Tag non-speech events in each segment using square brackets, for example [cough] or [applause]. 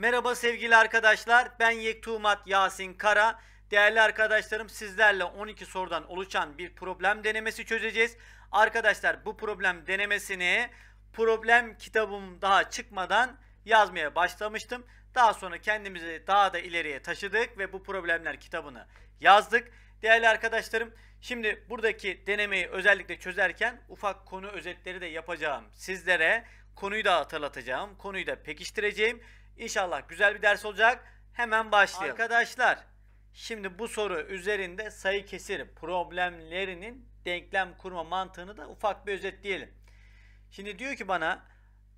Merhaba sevgili arkadaşlar. Ben Yektuğmat Yasin Kara. Değerli arkadaşlarım sizlerle 12 sorudan oluşan bir problem denemesi çözeceğiz. Arkadaşlar bu problem denemesini problem kitabım daha çıkmadan yazmaya başlamıştım. Daha sonra kendimizi daha da ileriye taşıdık ve bu problemler kitabını yazdık. Değerli arkadaşlarım şimdi buradaki denemeyi özellikle çözerken ufak konu özetleri de yapacağım. Sizlere konuyu da hatırlatacağım, konuyu da pekiştireceğim İnşallah güzel bir ders olacak. Hemen başlayalım. Arkadaşlar şimdi bu soru üzerinde sayı kesir problemlerinin denklem kurma mantığını da ufak bir özetleyelim. Şimdi diyor ki bana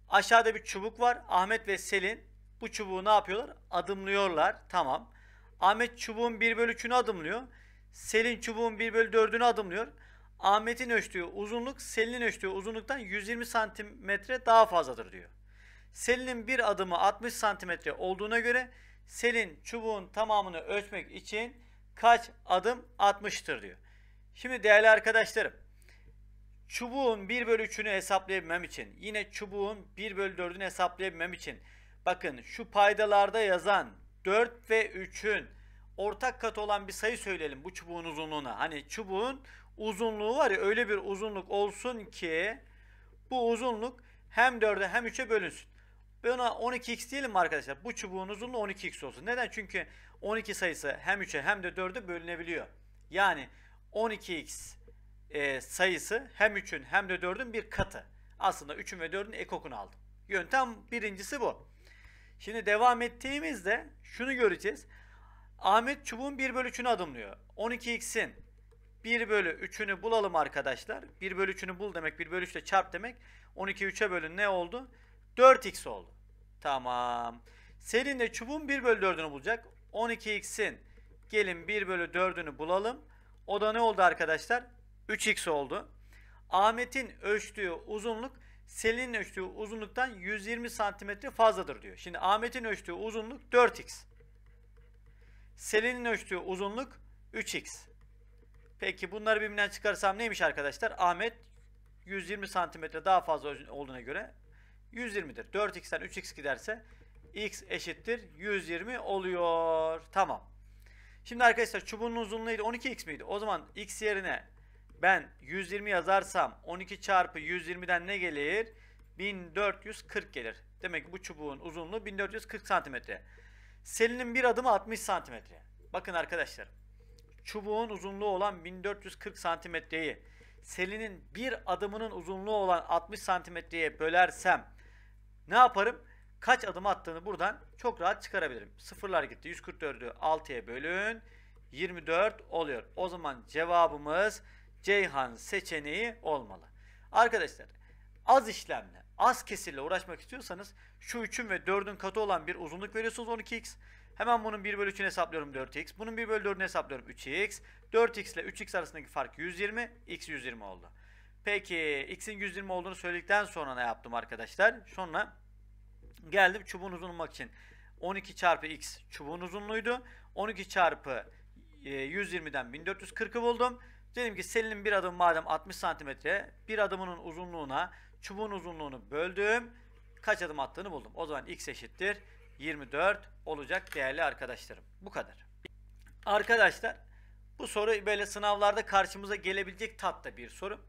aşağıda bir çubuk var. Ahmet ve Selin bu çubuğu ne yapıyorlar? Adımlıyorlar. Tamam. Ahmet çubuğun 1 bölü 3'ünü adımlıyor. Selin çubuğun 1 bölü 4'ünü adımlıyor. Ahmet'in ölçtüğü uzunluk Selin'in ölçtüğü uzunluktan 120 santimetre daha fazladır diyor. Selinin bir adımı 60 santimetre olduğuna göre selin çubuğun tamamını ölçmek için kaç adım 60'tır diyor. Şimdi değerli arkadaşlarım çubuğun 1 bölü 3'ünü hesaplayabilmem için yine çubuğun 1 bölü 4'ünü hesaplayabilmem için bakın şu paydalarda yazan 4 ve 3'ün ortak katı olan bir sayı söyleyelim bu çubuğun uzunluğuna. Hani çubuğun uzunluğu var ya öyle bir uzunluk olsun ki bu uzunluk hem 4'e hem 3'e bölünsün. Ve ona 12x diyelim arkadaşlar? Bu çubuğun uzunluğu 12x olsun. Neden? Çünkü 12 sayısı hem 3'e hem de 4'e bölünebiliyor. Yani 12x e, sayısı hem 3'ün hem de 4'ün bir katı. Aslında 3'ün ve 4'ün ekokunu aldım. Yöntem birincisi bu. Şimdi devam ettiğimizde şunu göreceğiz. Ahmet çubuğun 1 bölü 3'ünü adımlıyor. 12x'in 1 bölü 3'ünü bulalım arkadaşlar. 1 bölü 3'ünü bul demek 1 bölü 3 ile çarp demek. 12 3'e bölün ne oldu? 4x oldu. Tamam. Selin de çubuğun 1 bölü 4'ünü bulacak. 12x'in gelin 1 bölü 4'ünü bulalım. O da ne oldu arkadaşlar? 3x oldu. Ahmet'in ölçtüğü uzunluk Selin'in ölçtüğü uzunluktan 120 santimetre fazladır diyor. Şimdi Ahmet'in ölçtüğü uzunluk 4x. Selin'in ölçtüğü uzunluk 3x. Peki bunları birbirinden çıkarsam neymiş arkadaşlar? Ahmet 120 santimetre daha fazla olduğuna göre 120'dir. 4x'ten 3x giderse x eşittir 120 oluyor. Tamam. Şimdi arkadaşlar çubuğun uzunluğu 12x miydi? O zaman x yerine ben 120 yazarsam 12 çarpı 120'den ne gelir? 1440 gelir. Demek ki bu çubuğun uzunluğu 1440 santimetre. Selinin bir adımı 60 santimetre. Bakın arkadaşlar. Çubuğun uzunluğu olan 1440 santimetreyi selinin bir adımının uzunluğu olan 60 santimetreye bölersem ne yaparım? Kaç adım attığını buradan çok rahat çıkarabilirim. Sıfırlar gitti. 144'ü 6'ya bölün. 24 oluyor. O zaman cevabımız Ceyhan seçeneği olmalı. Arkadaşlar az işlemle, az kesirle uğraşmak istiyorsanız şu 3'ün ve 4'ün katı olan bir uzunluk veriyorsunuz 12x. Hemen bunun 1 bölü 3'ünü hesaplıyorum 4x. Bunun 1 bölü 4'ünü hesaplıyorum 3x. 4x ile 3x arasındaki fark 120. x 120 oldu. Peki x'in 120 olduğunu söyledikten sonra ne yaptım arkadaşlar? Sonra geldim çubuğun uzunluğu bulmak için. 12 çarpı x çubuğun uzunluğuydu. 12 çarpı 120'den e, 1440'ı buldum. Dedim ki selinin bir adım madem 60 santimetre bir adımının uzunluğuna çubuğun uzunluğunu böldüm. Kaç adım attığını buldum. O zaman x eşittir 24 olacak değerli arkadaşlarım. Bu kadar. Arkadaşlar bu soru böyle sınavlarda karşımıza gelebilecek tatlı bir soru.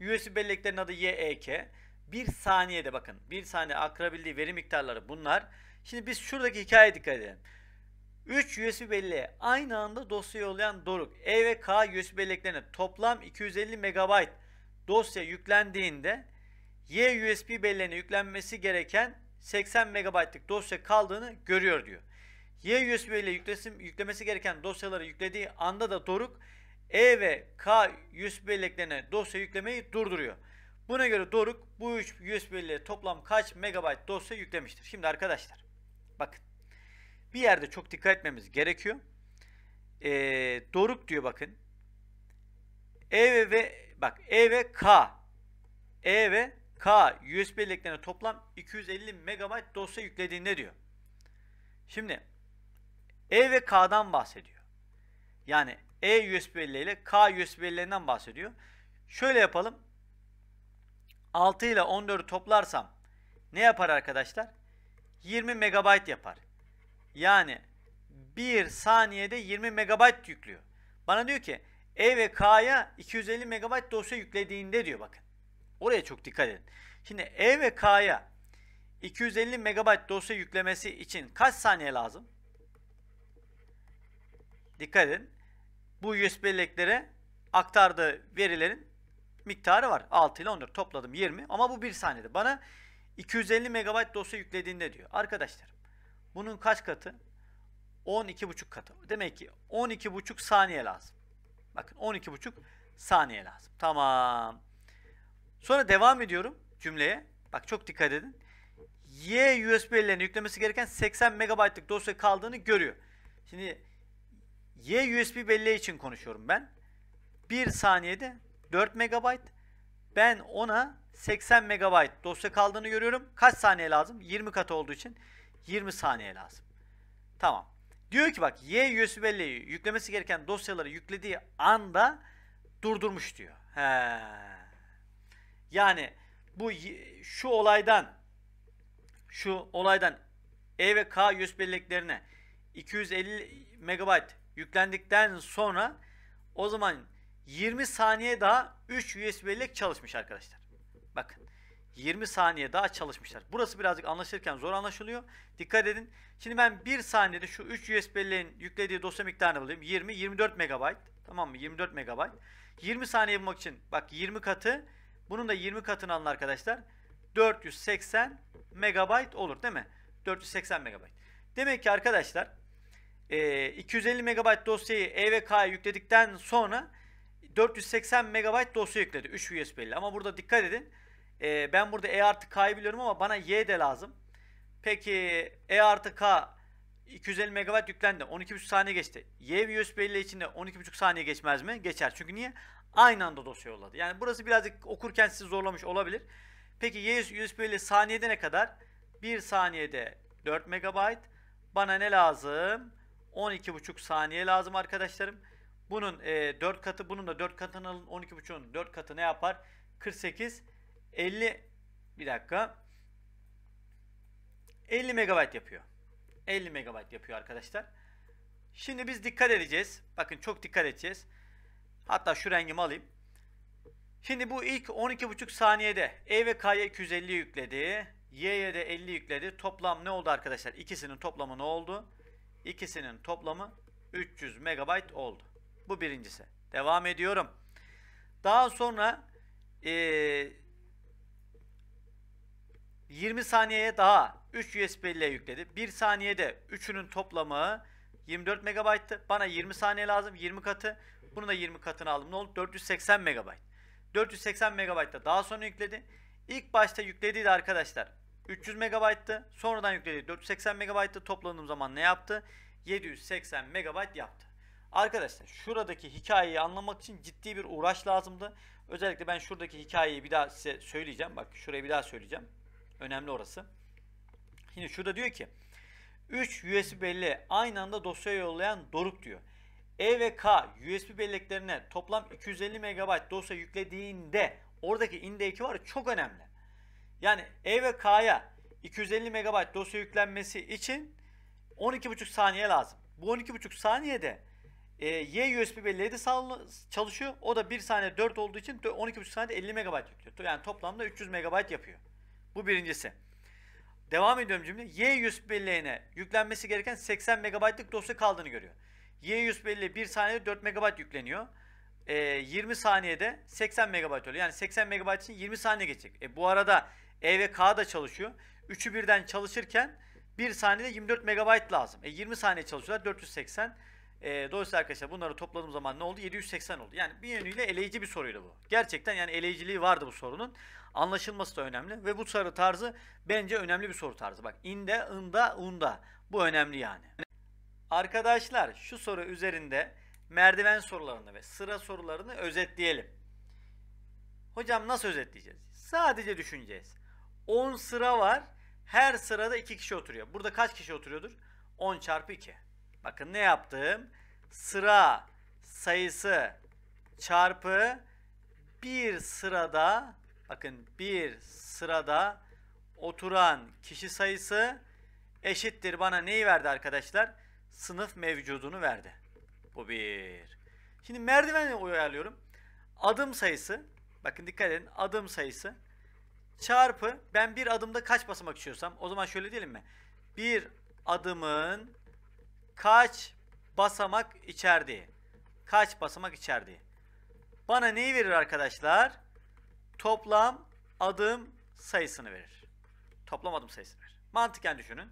USB belleklerin adı YEK. Bir saniyede bakın. Bir saniye aktarabildiği veri miktarları bunlar. Şimdi biz şuradaki hikayeye dikkat edelim. 3 USB belleğe aynı anda dosya yollayan Doruk E ve K USB belleklerine toplam 250 MB dosya yüklendiğinde Y USB belleğine yüklenmesi gereken 80 MB'lık dosya kaldığını görüyor diyor. Y USB ile yüklemesi gereken dosyaları yüklediği anda da Doruk e ve K USB belleklerine dosya yüklemeyi durduruyor. Buna göre Doruk bu üç USB belleğe toplam kaç megabayt dosya yüklemiştir? Şimdi arkadaşlar bakın bir yerde çok dikkat etmemiz gerekiyor. Ee, Doruk diyor bakın. E ve, ve bak E ve K E ve K USB belleklerine toplam 250 megabayt dosya yüklediğinde diyor. Şimdi E ve K'dan bahsediyor. Yani e USB ile K USB belleğinden bahsediyor. Şöyle yapalım. 6 ile 14'ü toplarsam ne yapar arkadaşlar? 20 MB yapar. Yani 1 saniyede 20 MB yüklüyor. Bana diyor ki E ve K'ya 250 MB dosya yüklediğinde diyor bakın. Oraya çok dikkat edin. Şimdi E ve K'ya 250 MB dosya yüklemesi için kaç saniye lazım? Dikkat edin bu USB belleklere aktardığı verilerin miktarı var. 6 ile 14 topladım 20 ama bu 1 saniyede. Bana 250 MB dosya yüklediğinde diyor. Arkadaşlar bunun kaç katı? 12,5 katı. Demek ki 12,5 saniye lazım. Bakın 12,5 saniye lazım. Tamam. Sonra devam ediyorum cümleye. Bak çok dikkat edin. Y USB'lerini yüklemesi gereken 80 MB'lık dosya kaldığını görüyor. Şimdi Y USB belleği için konuşuyorum ben. 1 saniyede 4 MB. Ben ona 80 MB dosya kaldığını görüyorum. Kaç saniye lazım? 20 kat olduğu için 20 saniye lazım. Tamam. Diyor ki bak Y USB belleği yüklemesi gereken dosyaları yüklediği anda durdurmuş diyor. He. Yani bu şu olaydan şu olaydan E ve K USB belleklerine 250 MB yüklendikten sonra o zaman 20 saniye daha 3 USB ile çalışmış arkadaşlar. Bakın 20 saniye daha çalışmışlar. Burası birazcık anlaşırken zor anlaşılıyor. Dikkat edin. Şimdi ben 1 saniyede şu 3 USB yüklediği dosya miktarını bulayım. 20, 24 MB. Tamam mı? 24 MB. 20 saniye bulmak için bak 20 katı. Bunun da 20 katını alın arkadaşlar. 480 MB olur değil mi? 480 MB. Demek ki arkadaşlar ee, e, 250 MB dosyayı EVK'ya yükledikten sonra 480 MB dosya yükledi 3 USB'li. Ama burada dikkat edin. E, ben burada E artı K'yı biliyorum ama bana Y de lazım. Peki E artı K 250 MB yüklendi. 12,5 saniye geçti. Y bir USB'li içinde 12,5 saniye geçmez mi? Geçer. Çünkü niye? Aynı anda dosya yolladı. Yani burası birazcık okurken sizi zorlamış olabilir. Peki Y USB'li saniyede ne kadar? 1 saniyede 4 MB. Bana ne lazım? 12,5 saniye lazım arkadaşlarım. Bunun e, 4 katı, bunun da 4 katını alın. 12,5'un 4 katı ne yapar? 48, 50, bir dakika. 50 megabayt yapıyor. 50 megabayt yapıyor arkadaşlar. Şimdi biz dikkat edeceğiz. Bakın çok dikkat edeceğiz. Hatta şu rengimi alayım. Şimdi bu ilk 12,5 saniyede E ve K'ya 250 yükledi. Y'ye de 50 yükledi. Toplam ne oldu arkadaşlar? İkisinin toplamı ne oldu? İkisinin toplamı 300 MB oldu. Bu birincisi. Devam ediyorum. Daha sonra e, 20 saniyeye daha 3 USB'liye yükledi. 1 saniyede 3'ünün toplamı 24 MB'tı. Bana 20 saniye lazım. 20 katı. Bunu da 20 katını aldım. Ne oldu? 480 MB. 480 MB'da daha sonra yükledi. İlk başta yüklediydi arkadaşlar. 300 MB'tı. Sonradan yükledi 480 MB'tı. Topladığım zaman ne yaptı? 780 MB yaptı. Arkadaşlar şuradaki hikayeyi anlamak için ciddi bir uğraş lazımdı. Özellikle ben şuradaki hikayeyi bir daha size söyleyeceğim. Bak şuraya bir daha söyleyeceğim. Önemli orası. Yine şurada diyor ki 3 USB belleğe aynı anda dosya yollayan Doruk diyor. E ve K USB belleklerine toplam 250 MB dosya yüklediğinde oradaki indeki var çok önemli. Yani E ve K'ya 250 MB dosya yüklenmesi için 12,5 saniye lazım. Bu 12,5 saniyede e, Y USB belleği e çalışıyor. O da 1 saniye 4 olduğu için 12,5 saniyede 50 MB yüklüyor. Yani toplamda 300 MB yapıyor. Bu birincisi. Devam ediyorum cümle. Y USB belleğine yüklenmesi gereken 80 MB'lık dosya kaldığını görüyor. Y USB ile 1 saniyede 4 MB yükleniyor. E, 20 saniyede 80 MB oluyor. Yani 80 MB için 20 saniye geçecek. E, bu arada e ve K da çalışıyor. Üçü birden çalışırken 1 saniyede 24 MB lazım. E 20 saniye çalışıyorlar 480. E, dolayısıyla arkadaşlar bunları topladığım zaman ne oldu? 780 oldu. Yani bir yönüyle eleyici bir soruydu bu. Gerçekten yani eleyiciliği vardı bu sorunun. Anlaşılması da önemli ve bu soru tarzı bence önemli bir soru tarzı. Bak inde, ında, unda. Bu önemli yani. Arkadaşlar şu soru üzerinde merdiven sorularını ve sıra sorularını özetleyelim. Hocam nasıl özetleyeceğiz? Sadece düşüneceğiz. 10 sıra var. Her sırada 2 kişi oturuyor. Burada kaç kişi oturuyordur? 10 çarpı 2. Bakın ne yaptım? Sıra sayısı çarpı bir sırada bakın bir sırada oturan kişi sayısı eşittir bana neyi verdi arkadaşlar? Sınıf mevcudunu verdi. Bu bir. Şimdi merdivenle uyarlıyorum. Adım sayısı bakın dikkat edin adım sayısı çarpı ben bir adımda kaç basamak istiyorsam o zaman şöyle diyelim mi? Bir adımın kaç basamak içerdiği. Kaç basamak içerdiği. Bana neyi verir arkadaşlar? Toplam adım sayısını verir. Toplam adım sayısını verir. Mantıken düşünün.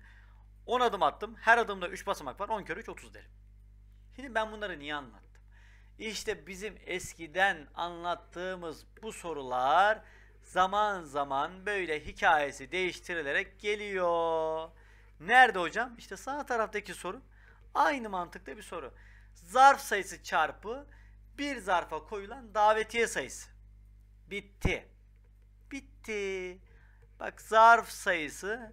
10 adım attım. Her adımda 3 basamak var. 10 kere 3 30 derim. Şimdi ben bunları niye anlattım? İşte bizim eskiden anlattığımız bu sorular zaman zaman böyle hikayesi değiştirilerek geliyor. Nerede hocam? İşte sağ taraftaki soru. Aynı mantıkta bir soru. Zarf sayısı çarpı bir zarfa koyulan davetiye sayısı. Bitti. Bitti. Bak zarf sayısı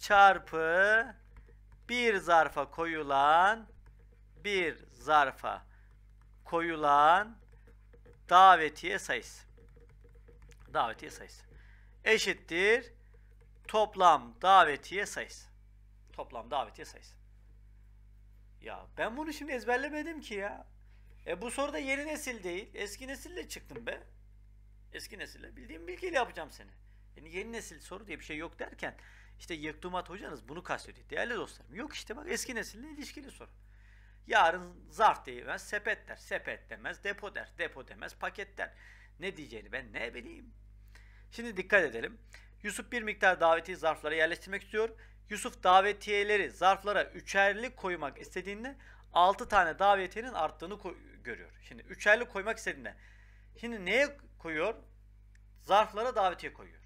çarpı bir zarfa koyulan bir zarfa koyulan davetiye sayısı davetiye sayısı. Eşittir toplam davetiye sayısı. Toplam davetiye sayısı. Ya ben bunu şimdi ezberlemedim ki ya. E bu soruda yeni nesil değil. Eski nesille çıktım be. Eski nesille. Bildiğim bilgiyle yapacağım seni. Yani yeni nesil soru diye bir şey yok derken işte Yektumat hocanız bunu kastediyor. Değerli dostlarım. Yok işte bak eski nesille ilişkili soru. Yarın zarf diyemez, sepet der. Sepet demez, depo der. Depo demez, paket der. Ne diyeceğini ben ne bileyim. Şimdi dikkat edelim. Yusuf bir miktar davetiye zarflara yerleştirmek istiyor. Yusuf davetiyeleri zarflara üçerli koymak istediğinde 6 tane davetiyenin arttığını görüyor. Şimdi üçerli koymak istediğinde. Şimdi neye koyuyor? Zarflara davetiye koyuyor.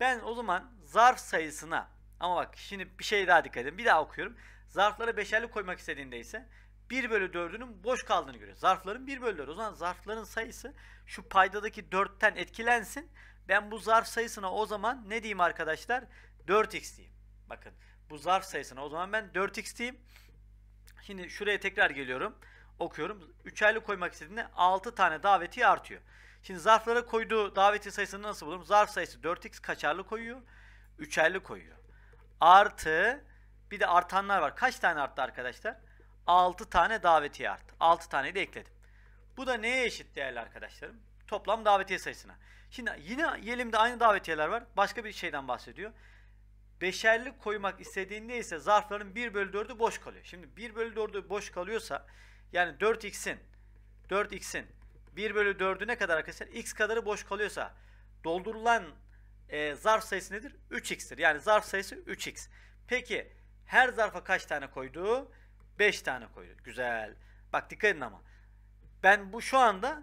Ben o zaman zarf sayısına ama bak şimdi bir şey daha dikkat edin. Bir daha okuyorum. Zarflara beşerli koymak istediğinde ise 1 bölü 4'ünün boş kaldığını görüyor. Zarfların 1 bölü 4. O zaman zarfların sayısı şu paydadaki 4'ten etkilensin. Ben bu zarf sayısına o zaman ne diyeyim arkadaşlar? 4x diyeyim. Bakın bu zarf sayısına o zaman ben 4x diyeyim. Şimdi şuraya tekrar geliyorum. Okuyorum. 3 aylık koymak istediğinde 6 tane daveti artıyor. Şimdi zarflara koyduğu daveti sayısını nasıl bulurum? Zarf sayısı 4x kaçarlı koyuyor? 3'erli koyuyor. Artı bir de artanlar var. Kaç tane arttı arkadaşlar? 6 tane daveti arttı. 6 tane de ekledim. Bu da neye eşit değerli arkadaşlarım? Toplam davetiye sayısına. Şimdi yine Yelim'de aynı davetiyeler var. Başka bir şeyden bahsediyor. Beşerlik koymak istediğinde ise zarfların 1 bölü 4'ü boş kalıyor. Şimdi 1 bölü 4'ü boş kalıyorsa yani 4x'in 4x'in 1 bölü 4'ü ne kadar arkadaşlar? x kadarı boş kalıyorsa doldurulan e, zarf sayısı nedir? 3x'tir. Yani zarf sayısı 3x. Peki her zarfa kaç tane koydu? 5 tane koydu. Güzel. Bak dikkat edin ama. Ben bu şu anda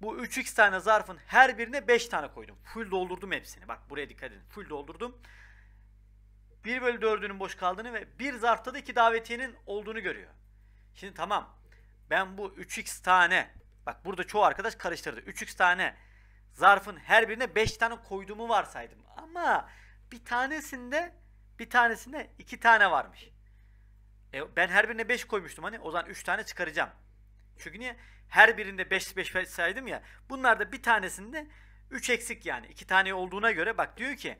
bu 3x tane zarfın her birine 5 tane koydum. Full doldurdum hepsini. Bak buraya dikkat edin. Full doldurdum. 1 bölü 4'ünün boş kaldığını ve bir zarfta da 2 davetiyenin olduğunu görüyor. Şimdi tamam. Ben bu 3x tane bak burada çoğu arkadaş karıştırdı. 3x tane zarfın her birine 5 tane koyduğumu varsaydım. Ama bir tanesinde bir tanesinde 2 tane varmış. E, ben her birine 5 koymuştum hani o zaman 3 tane çıkaracağım. Çünkü niye? her birinde 5 5 saydım ya. Bunlarda bir tanesinde 3 eksik yani. 2 tane olduğuna göre bak diyor ki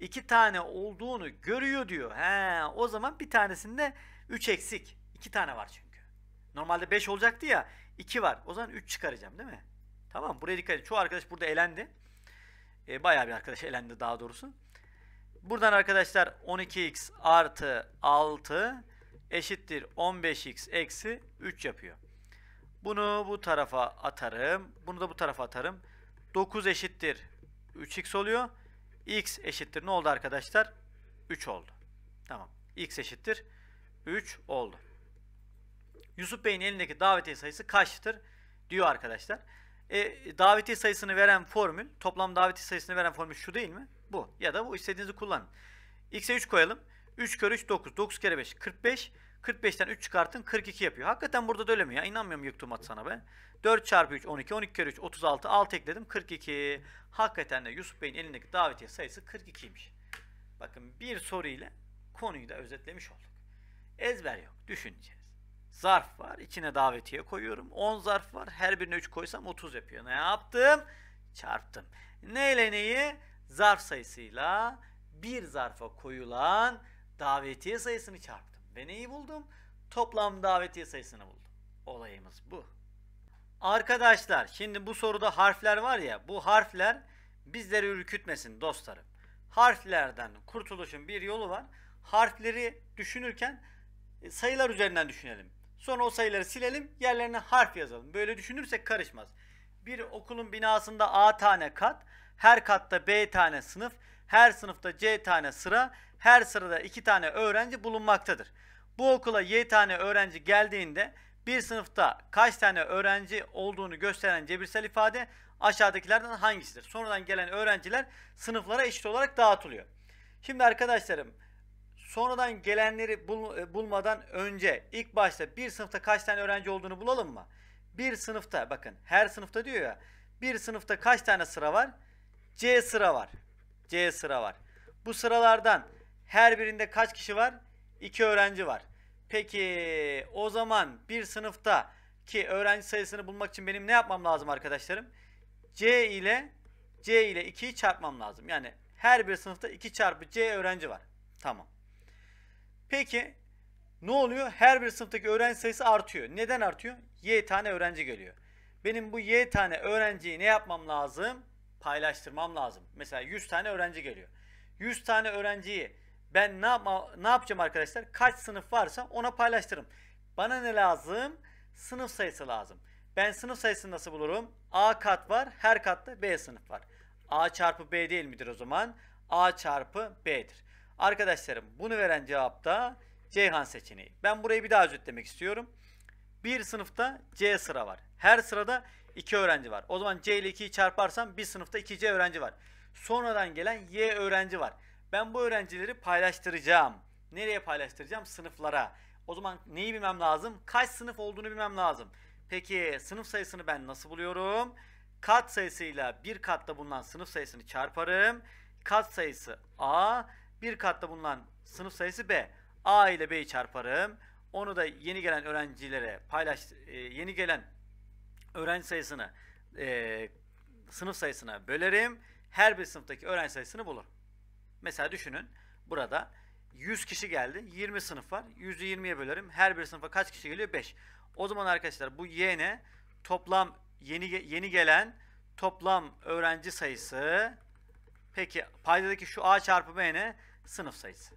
2 tane olduğunu görüyor diyor. He, o zaman bir tanesinde 3 eksik. 2 tane var çünkü. Normalde 5 olacaktı ya. 2 var. O zaman 3 çıkaracağım değil mi? Tamam buraya dikkat edin. Çoğu arkadaş burada elendi. E, bayağı bir arkadaş elendi daha doğrusu. Buradan arkadaşlar 12x artı 6 eşittir 15x eksi 3 yapıyor. Bunu bu tarafa atarım. Bunu da bu tarafa atarım. 9 eşittir 3x oluyor. x eşittir ne oldu arkadaşlar? 3 oldu. Tamam. x eşittir 3 oldu. Yusuf Bey'in elindeki davetiye sayısı kaçtır? Diyor arkadaşlar. E, davetiye sayısını veren formül, toplam davetiye sayısını veren formül şu değil mi? Bu. Ya da bu istediğinizi kullanın. x'e 3 koyalım. 3 kere 3 9. 9 kere 5 45. 45'ten 3 çıkartın 42 yapıyor. Hakikaten burada da öyle mi ya? İnanmıyorum yıktumat sana be. 4 çarpı 3 12 12 kere 3 36 6 ekledim 42. Hakikaten de Yusuf Bey'in elindeki davetiye sayısı 42'ymiş. Bakın bir soruyla konuyu da özetlemiş olduk. Ezber yok. Düşüneceğiz. Zarf var. içine davetiye koyuyorum. 10 zarf var. Her birine 3 koysam 30 yapıyor. Ne yaptım? Çarptım. Neyle neyi? Zarf sayısıyla bir zarfa koyulan davetiye sayısını çarptım. Ve neyi buldum? Toplam davetiye sayısını buldum. Olayımız bu. Arkadaşlar şimdi bu soruda harfler var ya bu harfler bizleri ürkütmesin dostlarım. Harflerden kurtuluşun bir yolu var. Harfleri düşünürken e, sayılar üzerinden düşünelim. Sonra o sayıları silelim yerlerine harf yazalım. Böyle düşünürsek karışmaz. Bir okulun binasında A tane kat, her katta B tane sınıf, her sınıfta C tane sıra, her sırada 2 tane öğrenci bulunmaktadır. Bu okula y tane öğrenci geldiğinde bir sınıfta kaç tane öğrenci olduğunu gösteren cebirsel ifade aşağıdakilerden hangisidir? Sonradan gelen öğrenciler sınıflara eşit olarak dağıtılıyor. Şimdi arkadaşlarım sonradan gelenleri bul e, bulmadan önce ilk başta bir sınıfta kaç tane öğrenci olduğunu bulalım mı? Bir sınıfta bakın her sınıfta diyor ya bir sınıfta kaç tane sıra var? C sıra var. C sıra var. Bu sıralardan her birinde kaç kişi var? 2 öğrenci var. Peki o zaman bir sınıfta ki öğrenci sayısını bulmak için benim ne yapmam lazım arkadaşlarım? C ile C ile 2'yi çarpmam lazım. Yani her bir sınıfta 2 çarpı C öğrenci var. Tamam. Peki ne oluyor? Her bir sınıftaki öğrenci sayısı artıyor. Neden artıyor? Y tane öğrenci geliyor. Benim bu Y tane öğrenciyi ne yapmam lazım? Paylaştırmam lazım. Mesela 100 tane öğrenci geliyor. 100 tane öğrenciyi ben ne, yapma, ne yapacağım arkadaşlar? Kaç sınıf varsa ona paylaştırırım. Bana ne lazım? Sınıf sayısı lazım. Ben sınıf sayısını nasıl bulurum? A kat var. Her katta B sınıf var. A çarpı B değil midir o zaman? A çarpı B'dir. Arkadaşlarım bunu veren cevap da Ceyhan seçeneği. Ben burayı bir daha özetlemek istiyorum. Bir sınıfta C sıra var. Her sırada 2 öğrenci var. O zaman C ile 2'yi çarparsam bir sınıfta 2C öğrenci var. Sonradan gelen Y öğrenci var. Ben bu öğrencileri paylaştıracağım. Nereye paylaştıracağım? Sınıflara. O zaman neyi bilmem lazım? Kaç sınıf olduğunu bilmem lazım. Peki sınıf sayısını ben nasıl buluyorum? Kat sayısıyla bir katta bulunan sınıf sayısını çarparım. Kat sayısı A, bir katta bulunan sınıf sayısı B. A ile B'yi çarparım. Onu da yeni gelen öğrencilere paylaş, e, yeni gelen öğrenci sayısını e, sınıf sayısına bölerim. Her bir sınıftaki öğrenci sayısını bulur. Mesela düşünün burada 100 kişi geldi. 20 sınıf var. 100'ü 20'ye bölerim. Her bir sınıfa kaç kişi geliyor? 5. O zaman arkadaşlar bu y Toplam yeni yeni gelen toplam öğrenci sayısı peki paydadaki şu a çarpı b ne? Sınıf sayısı.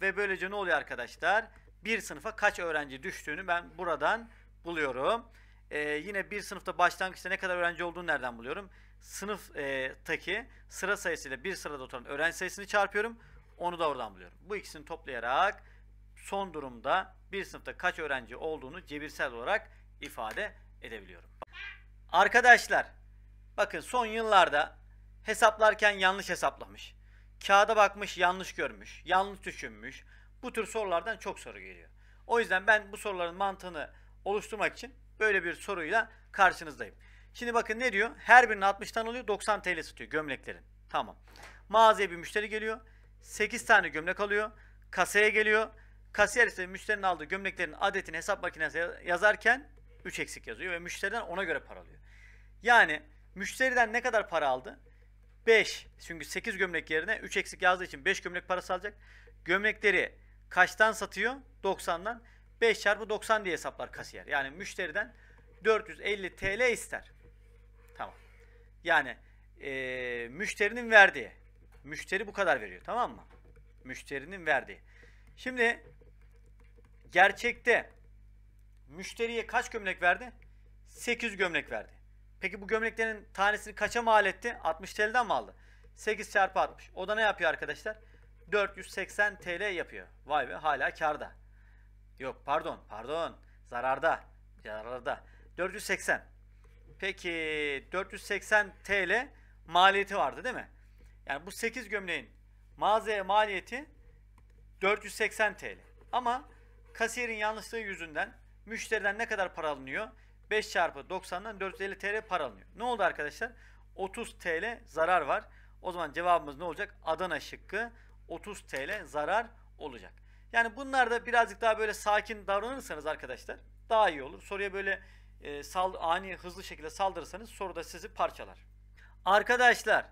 Ve böylece ne oluyor arkadaşlar? Bir sınıfa kaç öğrenci düştüğünü ben buradan buluyorum. Ee, yine bir sınıfta başlangıçta ne kadar öğrenci olduğunu nereden buluyorum? sınıftaki e, sıra sayısıyla bir sırada oturan öğrenci sayısını çarpıyorum. Onu da oradan buluyorum. Bu ikisini toplayarak son durumda bir sınıfta kaç öğrenci olduğunu cebirsel olarak ifade edebiliyorum. Arkadaşlar bakın son yıllarda hesaplarken yanlış hesaplamış. Kağıda bakmış yanlış görmüş. Yanlış düşünmüş. Bu tür sorulardan çok soru geliyor. O yüzden ben bu soruların mantığını oluşturmak için böyle bir soruyla karşınızdayım. Şimdi bakın ne diyor? Her birini 60'tan alıyor 90 TL satıyor gömleklerin. Tamam. Mağazaya bir müşteri geliyor. 8 tane gömlek alıyor. Kasaya geliyor. Kasiyer ise müşterinin aldığı gömleklerin adetini hesap makinesi yazarken 3 eksik yazıyor ve müşteriden ona göre para alıyor. Yani müşteriden ne kadar para aldı? 5. Çünkü 8 gömlek yerine 3 eksik yazdığı için 5 gömlek parası alacak. Gömlekleri kaçtan satıyor? 90'dan. 5 çarpı 90 diye hesaplar kasiyer. Yani müşteriden 450 TL ister. Yani e, müşterinin verdiği. Müşteri bu kadar veriyor tamam mı? Müşterinin verdiği. Şimdi gerçekte müşteriye kaç gömlek verdi? 8 gömlek verdi. Peki bu gömleklerin tanesini kaça mal etti? 60 TL'den mi aldı? 8 çarpı 60. O da ne yapıyor arkadaşlar? 480 TL yapıyor. Vay be hala karda. Yok pardon pardon zararda. Zararda. 480. Peki 480 TL maliyeti vardı değil mi? Yani bu 8 gömleğin mağazaya maliyeti 480 TL. Ama kasiyerin yanlışlığı yüzünden müşteriden ne kadar para alınıyor? 5 çarpı 90'dan 450 TL para alınıyor. Ne oldu arkadaşlar? 30 TL zarar var. O zaman cevabımız ne olacak? Adana şıkkı 30 TL zarar olacak. Yani bunlarda birazcık daha böyle sakin davranırsanız arkadaşlar daha iyi olur. Soruya böyle e, sal, ani hızlı şekilde saldırırsanız soru da sizi parçalar. Arkadaşlar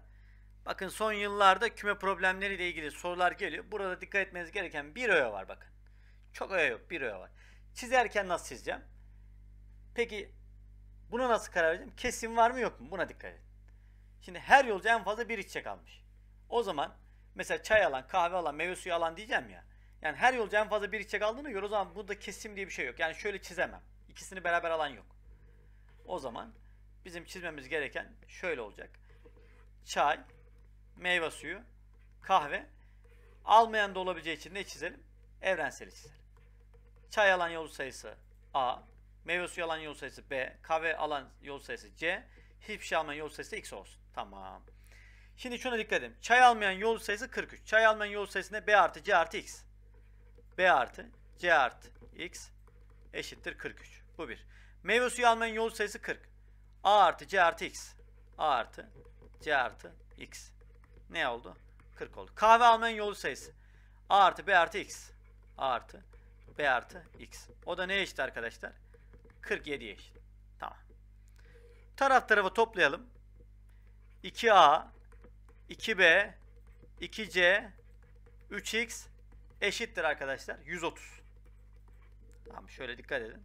bakın son yıllarda küme problemleri ile ilgili sorular geliyor. Burada dikkat etmeniz gereken bir öğe var bakın. Çok öğe yok bir öğe var. Çizerken nasıl çizeceğim? Peki buna nasıl karar vereceğim? Kesim var mı yok mu? Buna dikkat edin. Şimdi her yolcu en fazla bir içecek almış. O zaman mesela çay alan, kahve alan, meyve suyu alan diyeceğim ya. Yani her yolcu en fazla bir içecek aldığına göre o zaman burada kesim diye bir şey yok. Yani şöyle çizemem. İkisini beraber alan yok. O zaman bizim çizmemiz gereken şöyle olacak. Çay, meyve suyu, kahve. Almayan da olabileceği için ne çizelim? Evrenseli çizelim. Çay alan yol sayısı A, meyve suyu alan yol sayısı B, kahve alan yol sayısı C, hiçbir şey almayan yol sayısı X olsun. Tamam. Şimdi şuna dikkat edin. Çay almayan yol sayısı 43. Çay almayan yol sayısı ne? B artı C artı X. B artı C artı X eşittir 43. Bu bir. Meyve suyu almanın yol sayısı 40. A artı C artı X. A artı C artı X. Ne oldu? 40 oldu. Kahve almanın yolu sayısı. A artı B artı X. A artı B artı X. O da neye eşit arkadaşlar? 47 eşit. Tamam. Taraf tarafı toplayalım. 2A 2B 2C 3X eşittir arkadaşlar. 130. Tamam şöyle dikkat edin.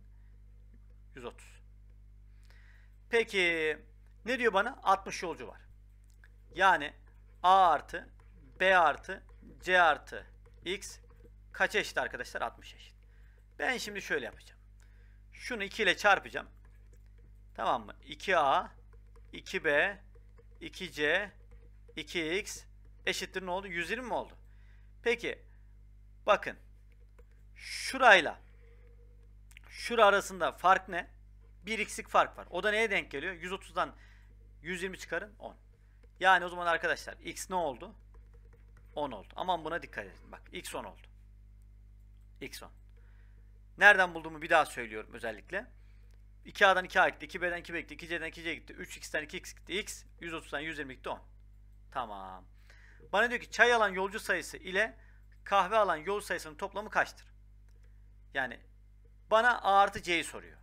130. Peki ne diyor bana? 60 yolcu var. Yani A artı B artı C artı X kaç eşit arkadaşlar? 60 eşit. Ben şimdi şöyle yapacağım. Şunu 2 ile çarpacağım. Tamam mı? 2A, 2B, 2C, 2X eşittir ne oldu? 120 mi oldu? Peki bakın şurayla şura arasında fark ne? Bir eksik fark var. O da neye denk geliyor? 130'dan 120 çıkarın 10. Yani o zaman arkadaşlar x ne oldu? 10 oldu. Aman buna dikkat edin. Bak x 10 oldu. x 10. Nereden bulduğumu bir daha söylüyorum özellikle. 2A'dan 2A gitti, 2B'den 2B gitti, 2C'den 2C gitti, 3X'den 2X gitti, X, 130'dan 120 gitti 10. Tamam. Bana diyor ki çay alan yolcu sayısı ile kahve alan yol sayısının toplamı kaçtır? Yani bana A artı C'yi soruyor.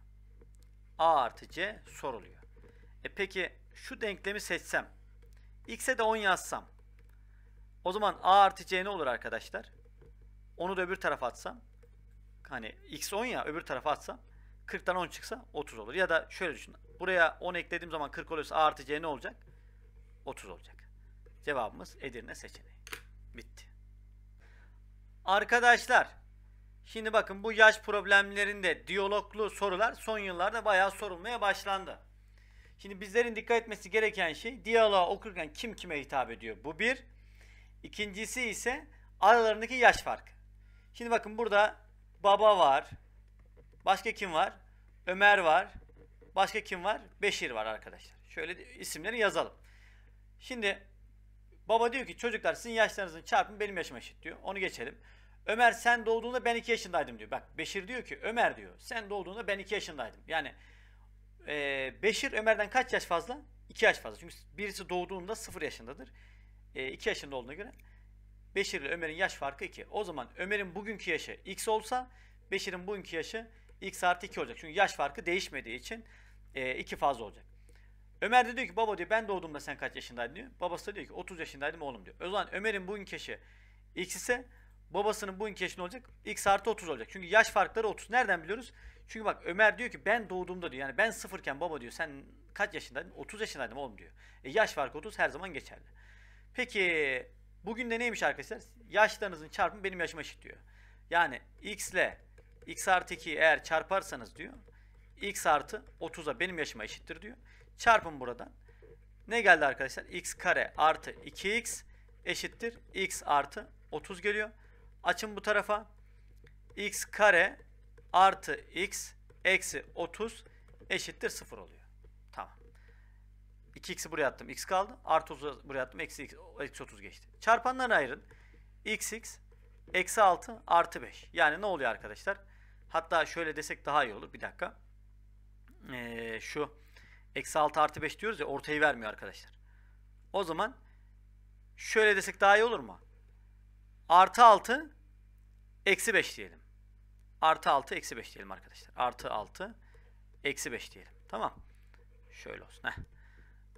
A artı C soruluyor. E peki şu denklemi seçsem. X'e de 10 yazsam. O zaman A artı C ne olur arkadaşlar? Onu da öbür tarafa atsam. Hani X 10 ya öbür tarafa atsam. 40'tan 10 çıksa 30 olur. Ya da şöyle düşün. Buraya 10 eklediğim zaman 40 oluyorsa A artı C ne olacak? 30 olacak. Cevabımız Edirne seçeneği. Bitti. Arkadaşlar Şimdi bakın bu yaş problemlerinde diyaloglu sorular son yıllarda bayağı sorulmaya başlandı. Şimdi bizlerin dikkat etmesi gereken şey diyaloğa okurken kim kime hitap ediyor. Bu bir. İkincisi ise aralarındaki yaş farkı. Şimdi bakın burada baba var. Başka kim var? Ömer var. Başka kim var? Beşir var arkadaşlar. Şöyle isimleri yazalım. Şimdi baba diyor ki çocuklar sizin yaşlarınızın çarpımı benim yaşıma eşit diyor. Onu geçelim. Ömer sen doğduğunda ben 2 yaşındaydım diyor. Bak Beşir diyor ki Ömer diyor sen doğduğunda ben 2 yaşındaydım. Yani e, Beşir Ömer'den kaç yaş fazla? 2 yaş fazla. Çünkü birisi doğduğunda 0 yaşındadır. 2 e, yaşında olduğuna göre Beşir ile Ömer'in yaş farkı 2. O zaman Ömer'in bugünkü yaşı x olsa Beşir'in bugünkü yaşı x artı 2 olacak. Çünkü yaş farkı değişmediği için 2 e, fazla olacak. Ömer de diyor ki baba diyor ben doğduğumda sen kaç yaşındaydın diyor. Babası da diyor ki 30 yaşındaydım oğlum diyor. O zaman Ömer'in bugünkü yaşı x ise Babasının bu keşi ne olacak? X artı 30 olacak. Çünkü yaş farkları 30. Nereden biliyoruz? Çünkü bak Ömer diyor ki ben doğduğumda diyor. Yani ben sıfırken baba diyor sen kaç yaşındaydın? 30 yaşındaydım oğlum diyor. E, yaş farkı 30 her zaman geçerli. Peki bugün de neymiş arkadaşlar? Yaşlarınızın çarpımı benim yaşıma eşit diyor. Yani x ile x artı 2 eğer çarparsanız diyor. x artı 30'a benim yaşıma eşittir diyor. Çarpım buradan. Ne geldi arkadaşlar? x kare artı 2x eşittir. x artı 30 geliyor. Açın bu tarafa. x kare artı x eksi 30 eşittir 0 oluyor. Tamam. 2x'i buraya attım. x kaldı. Artı 30'u buraya attım. Eksi, x, eksi 30 geçti. Çarpanları ayırın. Xx eksi 6 artı 5. Yani ne oluyor arkadaşlar? Hatta şöyle desek daha iyi olur. Bir dakika. Ee, şu eksi 6 artı 5 diyoruz ya ortayı vermiyor arkadaşlar. O zaman şöyle desek daha iyi olur mu? Artı 6 eksi 5 diyelim. Artı 6 eksi 5 diyelim arkadaşlar. Artı 6 eksi 5 diyelim. Tamam. Şöyle olsun. Heh.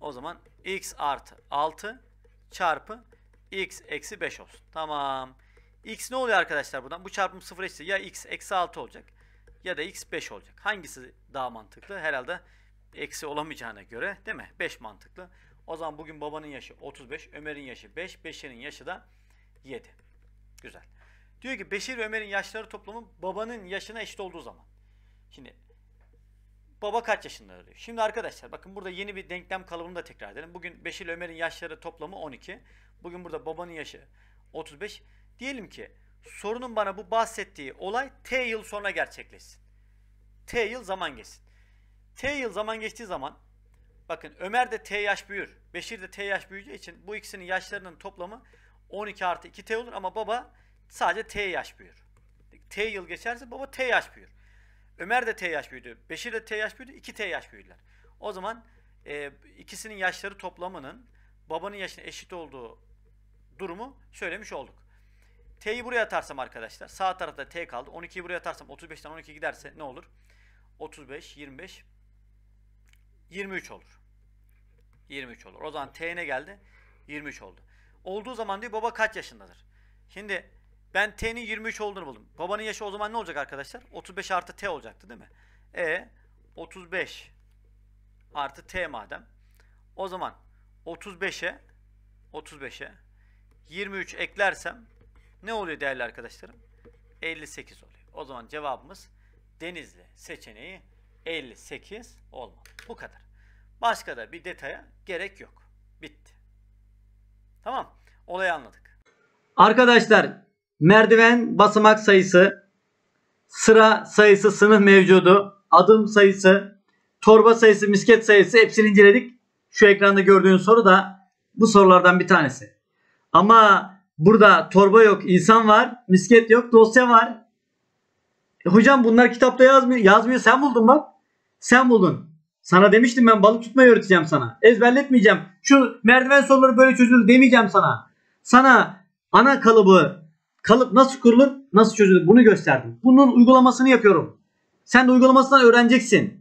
O zaman x artı 6 çarpı x eksi 5 olsun. Tamam. x ne oluyor arkadaşlar buradan? Bu çarpım 0 eşitse ya x eksi 6 olacak ya da x 5 olacak. Hangisi daha mantıklı? Herhalde eksi olamayacağına göre değil mi? 5 mantıklı. O zaman bugün babanın yaşı 35, Ömer'in yaşı 5, Beşer'in yaşı da 7. Güzel. Diyor ki Beşir ve Ömer'in yaşları toplamı babanın yaşına eşit olduğu zaman. Şimdi baba kaç yaşında diyor. Şimdi arkadaşlar bakın burada yeni bir denklem kalıbını da tekrar edelim. Bugün Beşir ile Ömer'in yaşları toplamı 12. Bugün burada babanın yaşı 35. Diyelim ki sorunun bana bu bahsettiği olay T yıl sonra gerçekleşsin. T yıl zaman geçsin. T yıl zaman geçtiği zaman bakın Ömer de T yaş büyür. Beşir de T yaş büyüyeceği için bu ikisinin yaşlarının toplamı 12 artı 2T olur ama baba sadece T yaş büyür. T yıl geçerse baba T yaş büyür. Ömer de T yaş büyüdü. Beşir de T yaş büyüdü. 2 T yaş büyüdüler. O zaman e, ikisinin yaşları toplamının babanın yaşına eşit olduğu durumu söylemiş olduk. T'yi buraya atarsam arkadaşlar sağ tarafta T kaldı. 12'yi buraya atarsam 35'ten 12 giderse ne olur? 35, 25, 23 olur. 23 olur. O zaman T ne geldi? 23 oldu. Olduğu zaman diyor baba kaç yaşındadır? Şimdi ben T'nin 23 olduğunu buldum. Babanın yaşı o zaman ne olacak arkadaşlar? 35 artı T olacaktı değil mi? E 35 artı T madem. O zaman 35'e 35'e 23 eklersem ne oluyor değerli arkadaşlarım? 58 oluyor. O zaman cevabımız Denizli seçeneği 58 olmalı. Bu kadar. Başka da bir detaya gerek yok. Bitti. Tamam. Olayı anladık. Arkadaşlar merdiven basamak sayısı, sıra sayısı, sınıf mevcudu, adım sayısı, torba sayısı, misket sayısı hepsini inceledik. Şu ekranda gördüğün soru da bu sorulardan bir tanesi. Ama burada torba yok, insan var, misket yok, dosya var. E, hocam bunlar kitapta yazmıyor. Yazmıyor sen buldun bak. Sen buldun. Sana demiştim ben balık tutmayı öğreteceğim sana. Ezberletmeyeceğim. Şu merdiven soruları böyle çözülür demeyeceğim sana. Sana ana kalıbı, kalıp nasıl kurulur, nasıl çözülür bunu gösterdim. Bunun uygulamasını yapıyorum. Sen de uygulamasından öğreneceksin.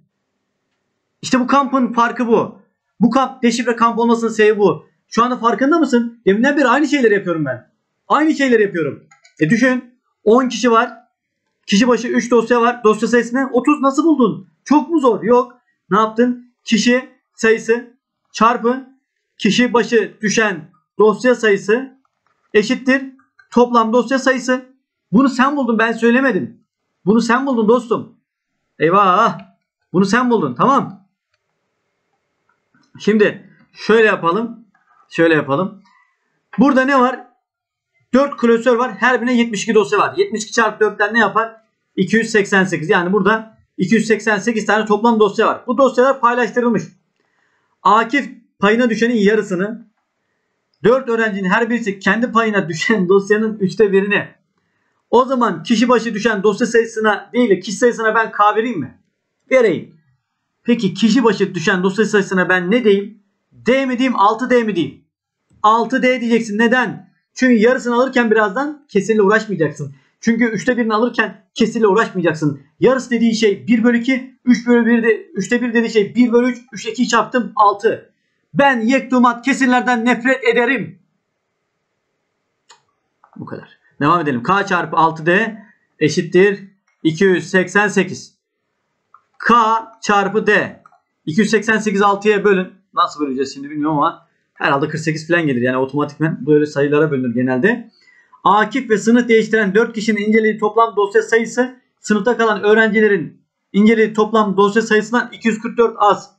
İşte bu kampın farkı bu. Bu kamp deşifre kamp olmasının sebebi bu. Şu anda farkında mısın? Deminden beri aynı şeyleri yapıyorum ben. Aynı şeyleri yapıyorum. E düşün 10 kişi var. Kişi başı 3 dosya var. Dosya sayısı ne? 30 nasıl buldun? Çok mu zor? Yok ne yaptın? Kişi sayısı çarpı kişi başı düşen dosya sayısı eşittir toplam dosya sayısı. Bunu sen buldun ben söylemedim. Bunu sen buldun dostum. Eyvah. Bunu sen buldun tamam. Şimdi şöyle yapalım. Şöyle yapalım. Burada ne var? 4 klasör var. Her birine 72 dosya var. 72 çarpı 4'ten ne yapar? 288. Yani burada 288 tane toplam dosya var. Bu dosyalar paylaştırılmış. Akif payına düşenin yarısını 4 öğrencinin her birisi kendi payına düşen [laughs] dosyanın üçte birini o zaman kişi başı düşen dosya sayısına değil de kişi sayısına ben K vereyim mi? Vereyim. Peki kişi başı düşen dosya sayısına ben ne diyeyim? D mi diyeyim 6D mi diyeyim? 6D diyeceksin. Neden? Çünkü yarısını alırken birazdan kesinle uğraşmayacaksın. Çünkü 3'te birini alırken kesirle uğraşmayacaksın. Yarısı şey dediği şey 1 bölü 2, 3 bölü 1 de, 3'te 1 dediği şey 1 bölü 3, 3 2 çarptım 6. Ben yekdumat kesirlerden nefret ederim. Bu kadar. Devam edelim. K çarpı 6D eşittir 288. K çarpı D. 288 6'ya bölün. Nasıl böleceğiz şimdi bilmiyorum ama herhalde 48 falan gelir. Yani otomatikmen böyle sayılara bölünür genelde. Akif ve sınıf değiştiren 4 kişinin incelediği toplam dosya sayısı sınıfta kalan öğrencilerin incelediği toplam dosya sayısından 244 az.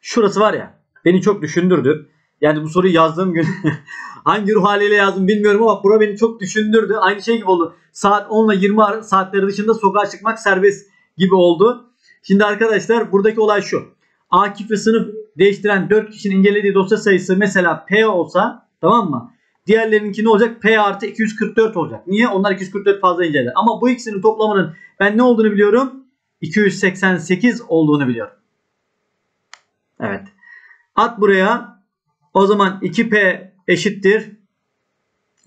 Şurası var ya beni çok düşündürdü. Yani bu soruyu yazdığım gün [laughs] hangi ruh haliyle yazdım bilmiyorum ama bura beni çok düşündürdü. Aynı şey gibi oldu. Saat 10 ile 20 saatleri dışında sokağa çıkmak serbest gibi oldu. Şimdi arkadaşlar buradaki olay şu. Akif ve sınıf değiştiren 4 kişinin incelediği dosya sayısı mesela P olsa tamam mı? Diğerlerinki ne olacak? P artı 244 olacak. Niye? Onlar 244 fazla inceler. Ama bu ikisinin toplamının ben ne olduğunu biliyorum. 288 olduğunu biliyorum. Evet. At buraya. O zaman 2P eşittir.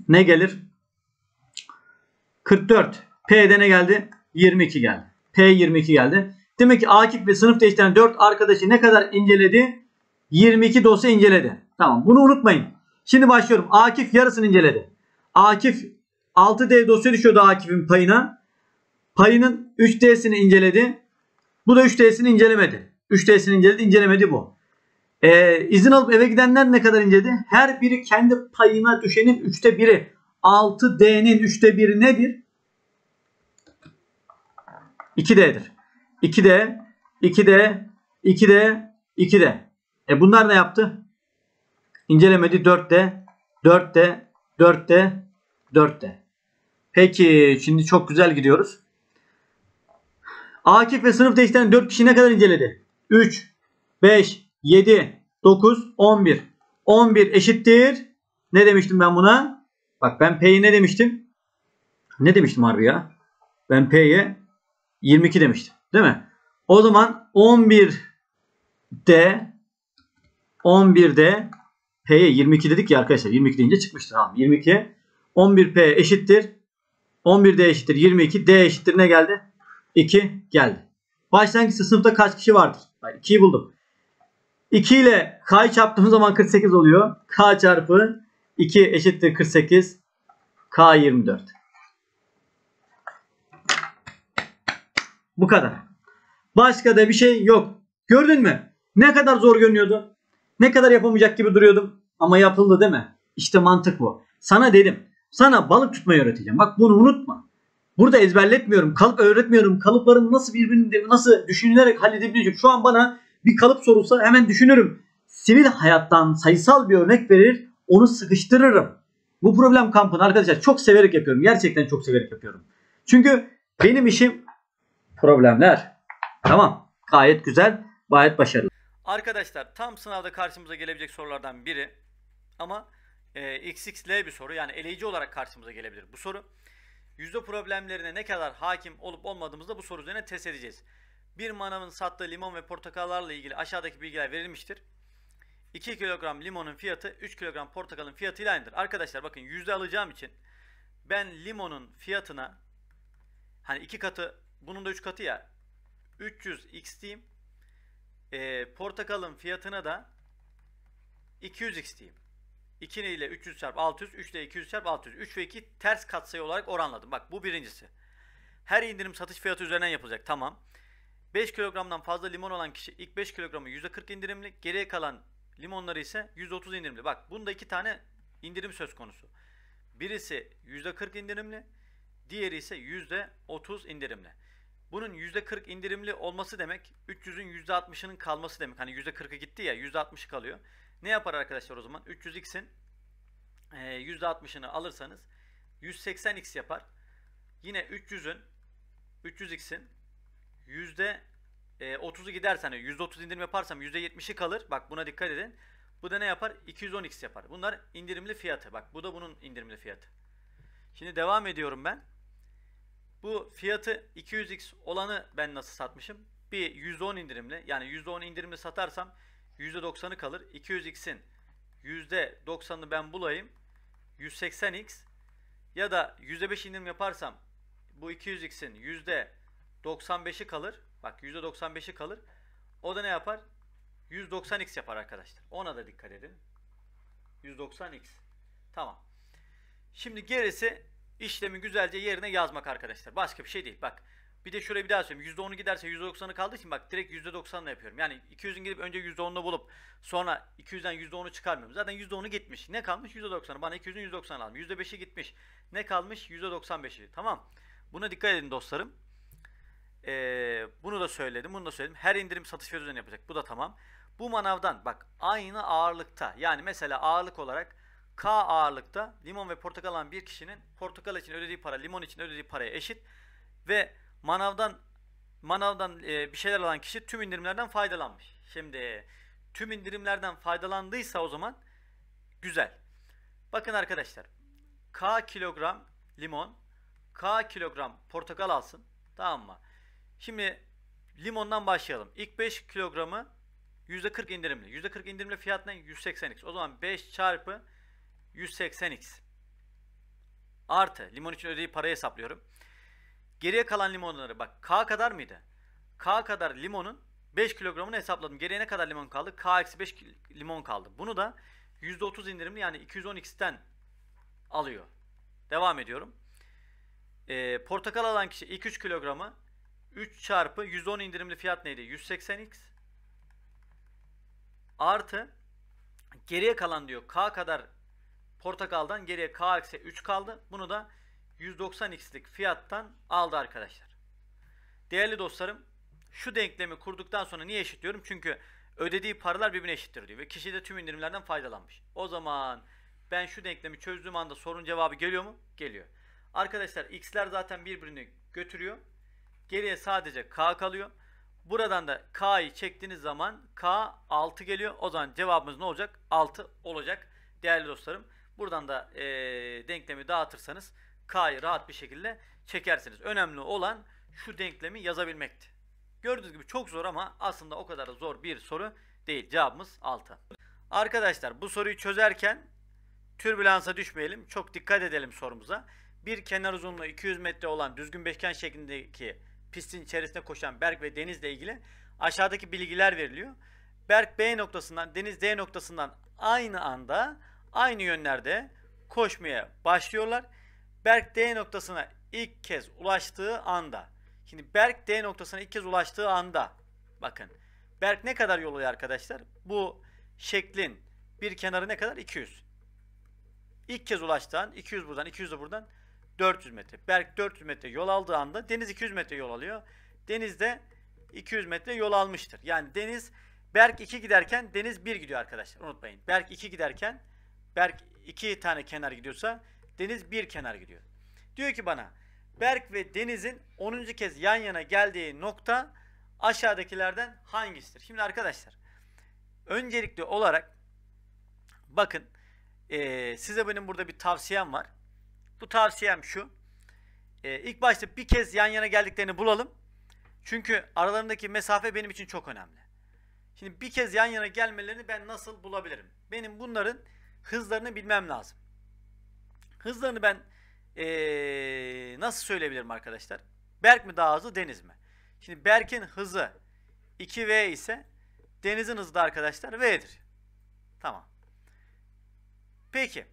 Ne gelir? 44. P'de ne geldi? 22 geldi. P 22 geldi. Demek ki Akif ve sınıf değiştiren 4 arkadaşı ne kadar inceledi? 22 dosya inceledi. Tamam bunu unutmayın. Şimdi başlıyorum. Akif yarısını inceledi. Akif 6D dosya düşüyordu Akif'in payına. Payının 3D'sini inceledi. Bu da 3D'sini incelemedi. 3D'sini inceledi, incelemedi bu. Ee, izin alıp eve gidenler ne kadar inceledi? Her biri kendi payına düşenin 3'te 1'i. 6D'nin 3'te 1'i nedir? 2D'dir. 2D, 2D, 2D, 2D. E bunlar ne yaptı? İncelemedi 4'te, 4'te, 4'te, 4'te. Peki şimdi çok güzel gidiyoruz. Akif ve sınıf değiştiren 4 kişi ne kadar inceledi? 3, 5, 7, 9, 11. 11 eşittir. Ne demiştim ben buna? Bak ben P'yi ne demiştim? Ne demiştim harbi ya? Ben P'ye 22 demiştim. Değil mi? O zaman 11'de 11'de P'ye 22 dedik ya arkadaşlar 22 deyince çıkmıştır. Tamam 22 11P eşittir. 11D eşittir 22. D eşittir ne geldi? 2 geldi. Başlangıçta sınıfta kaç kişi vardır? Ben 2'yi buldum. 2 ile k çarptığımız zaman 48 oluyor. K çarpı 2 eşittir 48. K 24. Bu kadar. Başka da bir şey yok. Gördün mü? Ne kadar zor görünüyordu. Ne kadar yapamayacak gibi duruyordum. Ama yapıldı değil mi? İşte mantık bu. Sana dedim. Sana balık tutmayı öğreteceğim. Bak bunu unutma. Burada ezberletmiyorum. Kalıp öğretmiyorum. Kalıpların nasıl birbirini nasıl düşünülerek halledebilecek. Şu an bana bir kalıp sorulsa hemen düşünürüm. Sivil hayattan sayısal bir örnek verir. Onu sıkıştırırım. Bu problem kampını arkadaşlar çok severek yapıyorum. Gerçekten çok severek yapıyorum. Çünkü benim işim problemler. Tamam. Gayet güzel. Gayet başarılı. Arkadaşlar tam sınavda karşımıza gelebilecek sorulardan biri ama e, XXL bir soru yani eleyici olarak karşımıza gelebilir bu soru. Yüzde problemlerine ne kadar hakim olup olmadığımızda bu soru üzerine test edeceğiz. Bir manavın sattığı limon ve portakallarla ilgili aşağıdaki bilgiler verilmiştir. 2 kilogram limonun fiyatı 3 kilogram portakalın fiyatıyla aynıdır. Arkadaşlar bakın yüzde alacağım için ben limonun fiyatına hani iki katı bunun da 3 katı ya 300x diyeyim. E, portakalın fiyatına da 200x diyeyim. 2 ile 300 çarp 600, 3 ile 200 çarp 600. 3 ve 2 ters katsayı olarak oranladım. Bak bu birincisi. Her indirim satış fiyatı üzerinden yapılacak. Tamam. 5 kilogramdan fazla limon olan kişi ilk 5 kilogramı %40 indirimli. Geriye kalan limonları ise %30 indirimli. Bak bunda iki tane indirim söz konusu. Birisi %40 indirimli. Diğeri ise %30 indirimli. Bunun %40 indirimli olması demek 300'ün %60'ının kalması demek. Hani %40'ı gitti ya %60'ı kalıyor. Ne yapar arkadaşlar o zaman? 300x'in e, %60'ını alırsanız 180x yapar. Yine 300'ün 300x'in %30'u giderse hani %30 indirim yaparsam %70'i kalır. Bak buna dikkat edin. Bu da ne yapar? 210x yapar. Bunlar indirimli fiyatı. Bak bu da bunun indirimli fiyatı. Şimdi devam ediyorum ben. Bu fiyatı 200x olanı ben nasıl satmışım? Bir 110 indirimli yani %10 indirimli satarsam %90'ı kalır. 200x'in %90'ını ben bulayım. 180x ya da %5 indirim yaparsam bu 200x'in %95'i kalır. Bak %95'i kalır. O da ne yapar? 190x yapar arkadaşlar. Ona da dikkat edin. 190x. Tamam. Şimdi gerisi işlemi güzelce yerine yazmak arkadaşlar. Başka bir şey değil. Bak bir de şuraya bir daha söyleyeyim. %10'u giderse %90'ı kaldığı için bak direkt %90'la yapıyorum. Yani 200'ün gidip önce %10'unu bulup sonra 200'den %10'u çıkarmıyorum. Zaten %10'u gitmiş. Ne kalmış? %90'ı. Bana 200'ün %90'ı lazım. %5'i gitmiş. Ne kalmış? %95'i. Tamam. Buna dikkat edin dostlarım. Ee, bunu da söyledim. Bunu da söyledim. Her indirim satış fiyatı düzen yapacak. Bu da tamam. Bu manavdan bak aynı ağırlıkta yani mesela ağırlık olarak K ağırlıkta limon ve portakal alan bir kişinin portakal için ödediği para limon için ödediği paraya eşit ve manavdan manavdan e, bir şeyler alan kişi tüm indirimlerden faydalanmış. Şimdi tüm indirimlerden faydalandıysa o zaman güzel. Bakın arkadaşlar. K kilogram limon, K kilogram portakal alsın. Tamam mı? Şimdi limondan başlayalım. İlk 5 kilogramı %40 indirimli. %40 indirimli fiyat ne? 180x. O zaman 5 çarpı 180x. Artı. Limon için ödeyip parayı hesaplıyorum. Geriye kalan limonları bak K kadar mıydı? K kadar limonun 5 kilogramını hesapladım. Geriye ne kadar limon kaldı? K-5 limon kaldı. Bunu da %30 indirimli yani 210x'ten alıyor. Devam ediyorum. E, portakal alan kişi 2-3 kilogramı 3 çarpı 110 indirimli fiyat neydi? 180x artı geriye kalan diyor K kadar portakaldan geriye K eksi 3 kaldı. Bunu da 190x'lik fiyattan aldı arkadaşlar. Değerli dostlarım şu denklemi kurduktan sonra niye eşitliyorum? Çünkü ödediği paralar birbirine eşittir diyor ve kişi de tüm indirimlerden faydalanmış. O zaman ben şu denklemi çözdüğüm anda sorun cevabı geliyor mu? Geliyor. Arkadaşlar x'ler zaten birbirini götürüyor. Geriye sadece k kalıyor. Buradan da k'yı çektiğiniz zaman k 6 geliyor. O zaman cevabımız ne olacak? 6 olacak değerli dostlarım. Buradan da e, denklemi dağıtırsanız K'yı rahat bir şekilde çekersiniz. Önemli olan şu denklemi yazabilmekti. Gördüğünüz gibi çok zor ama aslında o kadar zor bir soru değil. Cevabımız 6. Arkadaşlar bu soruyu çözerken türbülansa düşmeyelim. Çok dikkat edelim sorumuza. Bir kenar uzunluğu 200 metre olan düzgün beşgen şeklindeki pistin içerisinde koşan Berk ve Deniz ile ilgili aşağıdaki bilgiler veriliyor. Berk B noktasından Deniz D noktasından aynı anda aynı yönlerde koşmaya başlıyorlar. Berk D noktasına ilk kez ulaştığı anda. Şimdi Berk D noktasına ilk kez ulaştığı anda. Bakın. Berk ne kadar yol oluyor arkadaşlar? Bu şeklin bir kenarı ne kadar? 200. İlk kez ulaştığın 200 buradan, 200 de buradan 400 metre. Berk 400 metre yol aldığı anda deniz 200 metre yol alıyor. Deniz de 200 metre yol almıştır. Yani deniz Berk 2 giderken deniz 1 gidiyor arkadaşlar. Unutmayın. Berk 2 giderken Berk 2 tane kenar gidiyorsa Deniz bir kenar gidiyor. Diyor ki bana Berk ve Deniz'in 10. kez yan yana geldiği nokta aşağıdakilerden hangisidir? Şimdi arkadaşlar öncelikli olarak bakın e, size benim burada bir tavsiyem var. Bu tavsiyem şu. E, ilk başta bir kez yan yana geldiklerini bulalım. Çünkü aralarındaki mesafe benim için çok önemli. Şimdi bir kez yan yana gelmelerini ben nasıl bulabilirim? Benim bunların hızlarını bilmem lazım. Hızlarını ben ee, nasıl söyleyebilirim arkadaşlar? Berk mi daha hızlı Deniz mi? Şimdi Berk'in hızı 2V ise Deniz'in hızı da arkadaşlar V'dir. Tamam. Peki.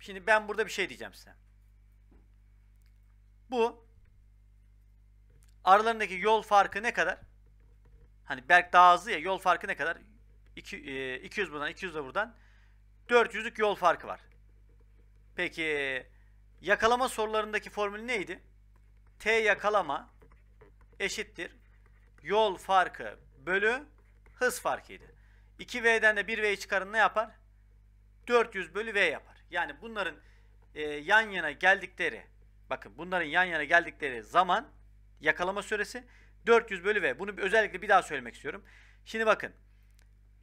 Şimdi ben burada bir şey diyeceğim size. Bu aralarındaki yol farkı ne kadar? Hani Berk daha hızlı ya yol farkı ne kadar? 200 buradan 200 de buradan 400'lük yol farkı var. Peki yakalama sorularındaki formül neydi? T yakalama eşittir. Yol farkı bölü hız farkıydı. 2V'den de 1V'yi çıkarın ne yapar? 400 bölü V yapar. Yani bunların e, yan yana geldikleri bakın bunların yan yana geldikleri zaman yakalama süresi 400 bölü V. Bunu özellikle bir daha söylemek istiyorum. Şimdi bakın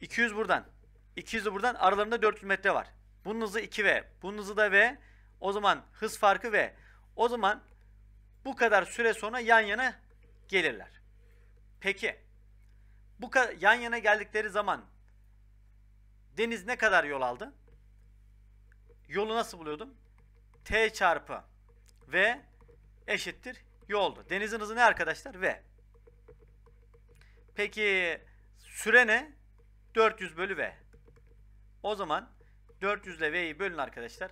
200 buradan 200 buradan aralarında 400 metre var. Bunun hızı 2V. Bunun hızı da V. O zaman hız farkı V. O zaman bu kadar süre sonra yan yana gelirler. Peki bu yan yana geldikleri zaman deniz ne kadar yol aldı? Yolu nasıl buluyordum? T çarpı V eşittir yoldu. Denizin hızı ne arkadaşlar? V. Peki süre ne? 400 bölü V. O zaman 400 ile V'yi bölün arkadaşlar.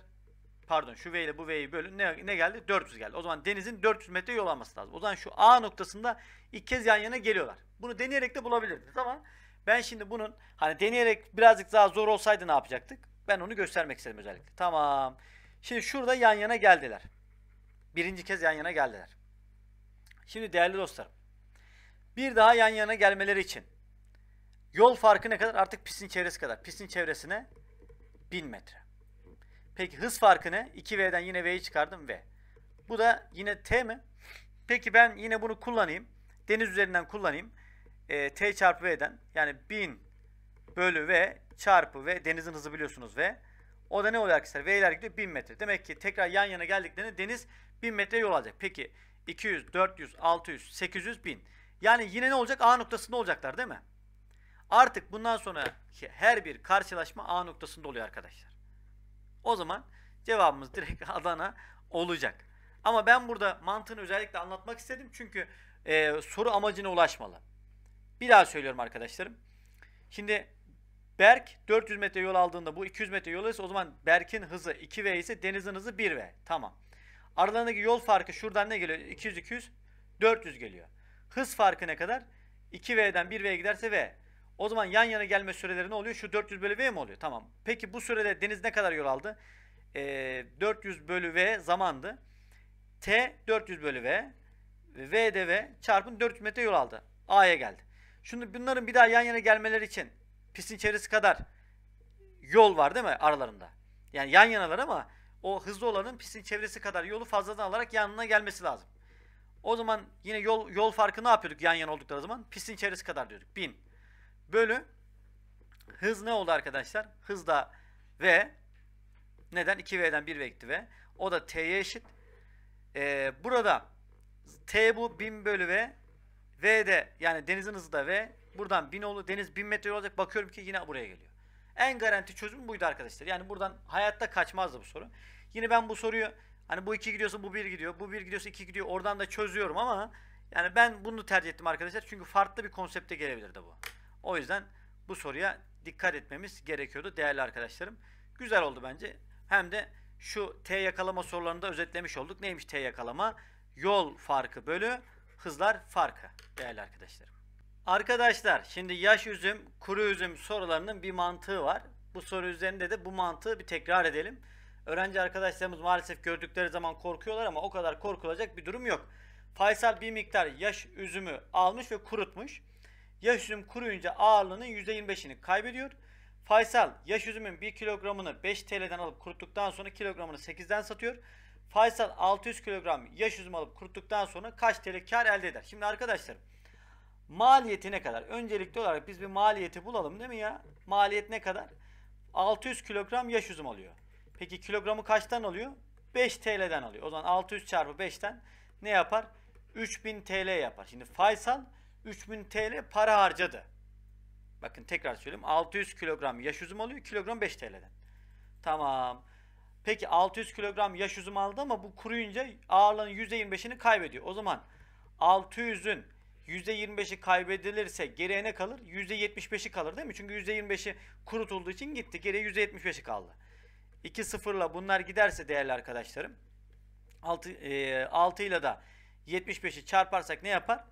Pardon şu V ile bu V'yi bölün. Ne, ne geldi? 400 geldi. O zaman denizin 400 metre yol alması lazım. O zaman şu A noktasında ilk kez yan yana geliyorlar. Bunu deneyerek de bulabilirdiniz ama ben şimdi bunun hani deneyerek birazcık daha zor olsaydı ne yapacaktık? Ben onu göstermek istedim özellikle. Tamam. Şimdi şurada yan yana geldiler. Birinci kez yan yana geldiler. Şimdi değerli dostlarım. Bir daha yan yana gelmeleri için yol farkı ne kadar? Artık pisin çevresi kadar. Pistin çevresine 1000 metre. Peki hız farkı ne? 2V'den yine V'yi çıkardım V. Bu da yine T mi? Peki ben yine bunu kullanayım. Deniz üzerinden kullanayım. E, T çarpı V'den yani 1000 bölü V çarpı V. Denizin hızı biliyorsunuz V. O da ne oluyor arkadaşlar? V'ler gidiyor 1000 metre. Demek ki tekrar yan yana geldiklerinde deniz 1000 metre yol alacak. Peki 200, 400, 600, 800, 1000. Yani yine ne olacak? A noktasında olacaklar değil mi? Artık bundan sonraki şey, her bir karşılaşma A noktasında oluyor arkadaşlar. O zaman cevabımız direkt [laughs] Adana olacak. Ama ben burada mantığını özellikle anlatmak istedim. Çünkü e, soru amacına ulaşmalı. Bir daha söylüyorum arkadaşlarım. Şimdi Berk 400 metre yol aldığında bu 200 metre yol ise o zaman Berk'in hızı 2V ise Deniz'in hızı 1V. Tamam. Aralarındaki yol farkı şuradan ne geliyor? 200 200 400 geliyor. Hız farkı ne kadar? 2V'den 1V'ye giderse V. O zaman yan yana gelme süreleri ne oluyor? Şu 400 bölü V mi oluyor? Tamam. Peki bu sürede Deniz ne kadar yol aldı? Ee, 400 bölü V zamandı. T 400 bölü V. V de V çarpın 400 metre yol aldı. A'ya geldi. Şimdi bunların bir daha yan yana gelmeleri için pistin çevresi kadar yol var değil mi aralarında? Yani yan yanalar ama o hızlı olanın pistin çevresi kadar yolu fazladan alarak yanına gelmesi lazım. O zaman yine yol yol farkı ne yapıyorduk yan yana oldukları zaman? Pistin çevresi kadar diyorduk. 1000 bölü hız ne oldu arkadaşlar? Hız da V. Neden? 2V'den 1V gitti V. O da T'ye eşit. Ee, burada T bu 1000 bölü V. V de yani denizin hızı da V. Buradan 1000 oldu. Deniz 1000 metre olacak. Bakıyorum ki yine buraya geliyor. En garanti çözüm buydu arkadaşlar. Yani buradan hayatta kaçmazdı bu soru. Yine ben bu soruyu hani bu 2 gidiyorsa bu 1 gidiyor. Bu 1 gidiyorsa 2 gidiyor. Oradan da çözüyorum ama yani ben bunu tercih ettim arkadaşlar. Çünkü farklı bir konsepte gelebilirdi bu. O yüzden bu soruya dikkat etmemiz gerekiyordu değerli arkadaşlarım. Güzel oldu bence. Hem de şu T yakalama sorularını da özetlemiş olduk. Neymiş T yakalama? Yol farkı bölü hızlar farkı değerli arkadaşlarım. Arkadaşlar şimdi yaş üzüm, kuru üzüm sorularının bir mantığı var. Bu soru üzerinde de bu mantığı bir tekrar edelim. Öğrenci arkadaşlarımız maalesef gördükleri zaman korkuyorlar ama o kadar korkulacak bir durum yok. Faysal bir miktar yaş üzümü almış ve kurutmuş. Yaş üzüm kuruyunca ağırlığının %25'ini kaybediyor. Faysal yaş üzümün 1 kilogramını 5 TL'den alıp kuruttuktan sonra kilogramını 8'den satıyor. Faysal 600 kilogram yaş üzüm alıp kuruttuktan sonra kaç TL kar elde eder? Şimdi arkadaşlar maliyeti ne kadar? Öncelikli olarak biz bir maliyeti bulalım değil mi ya? Maliyet ne kadar? 600 kilogram yaş üzüm alıyor. Peki kilogramı kaçtan alıyor? 5 TL'den alıyor. O zaman 600 çarpı 5'ten ne yapar? 3000 TL yapar. Şimdi Faysal 3000 TL para harcadı. Bakın tekrar söyleyeyim. 600 kilogram yaş uzum alıyor. Kilogram 5 TL'den. Tamam. Peki 600 kilogram yaş uzum aldı ama bu kuruyunca ağırlığın %25'ini kaybediyor. O zaman 600'ün %25'i kaybedilirse geriye ne kalır? %75'i kalır değil mi? Çünkü %25'i kurutulduğu için gitti. Geriye %75'i kaldı. 2 sıfırla bunlar giderse değerli arkadaşlarım 6, 6 ile da 75'i çarparsak ne yapar?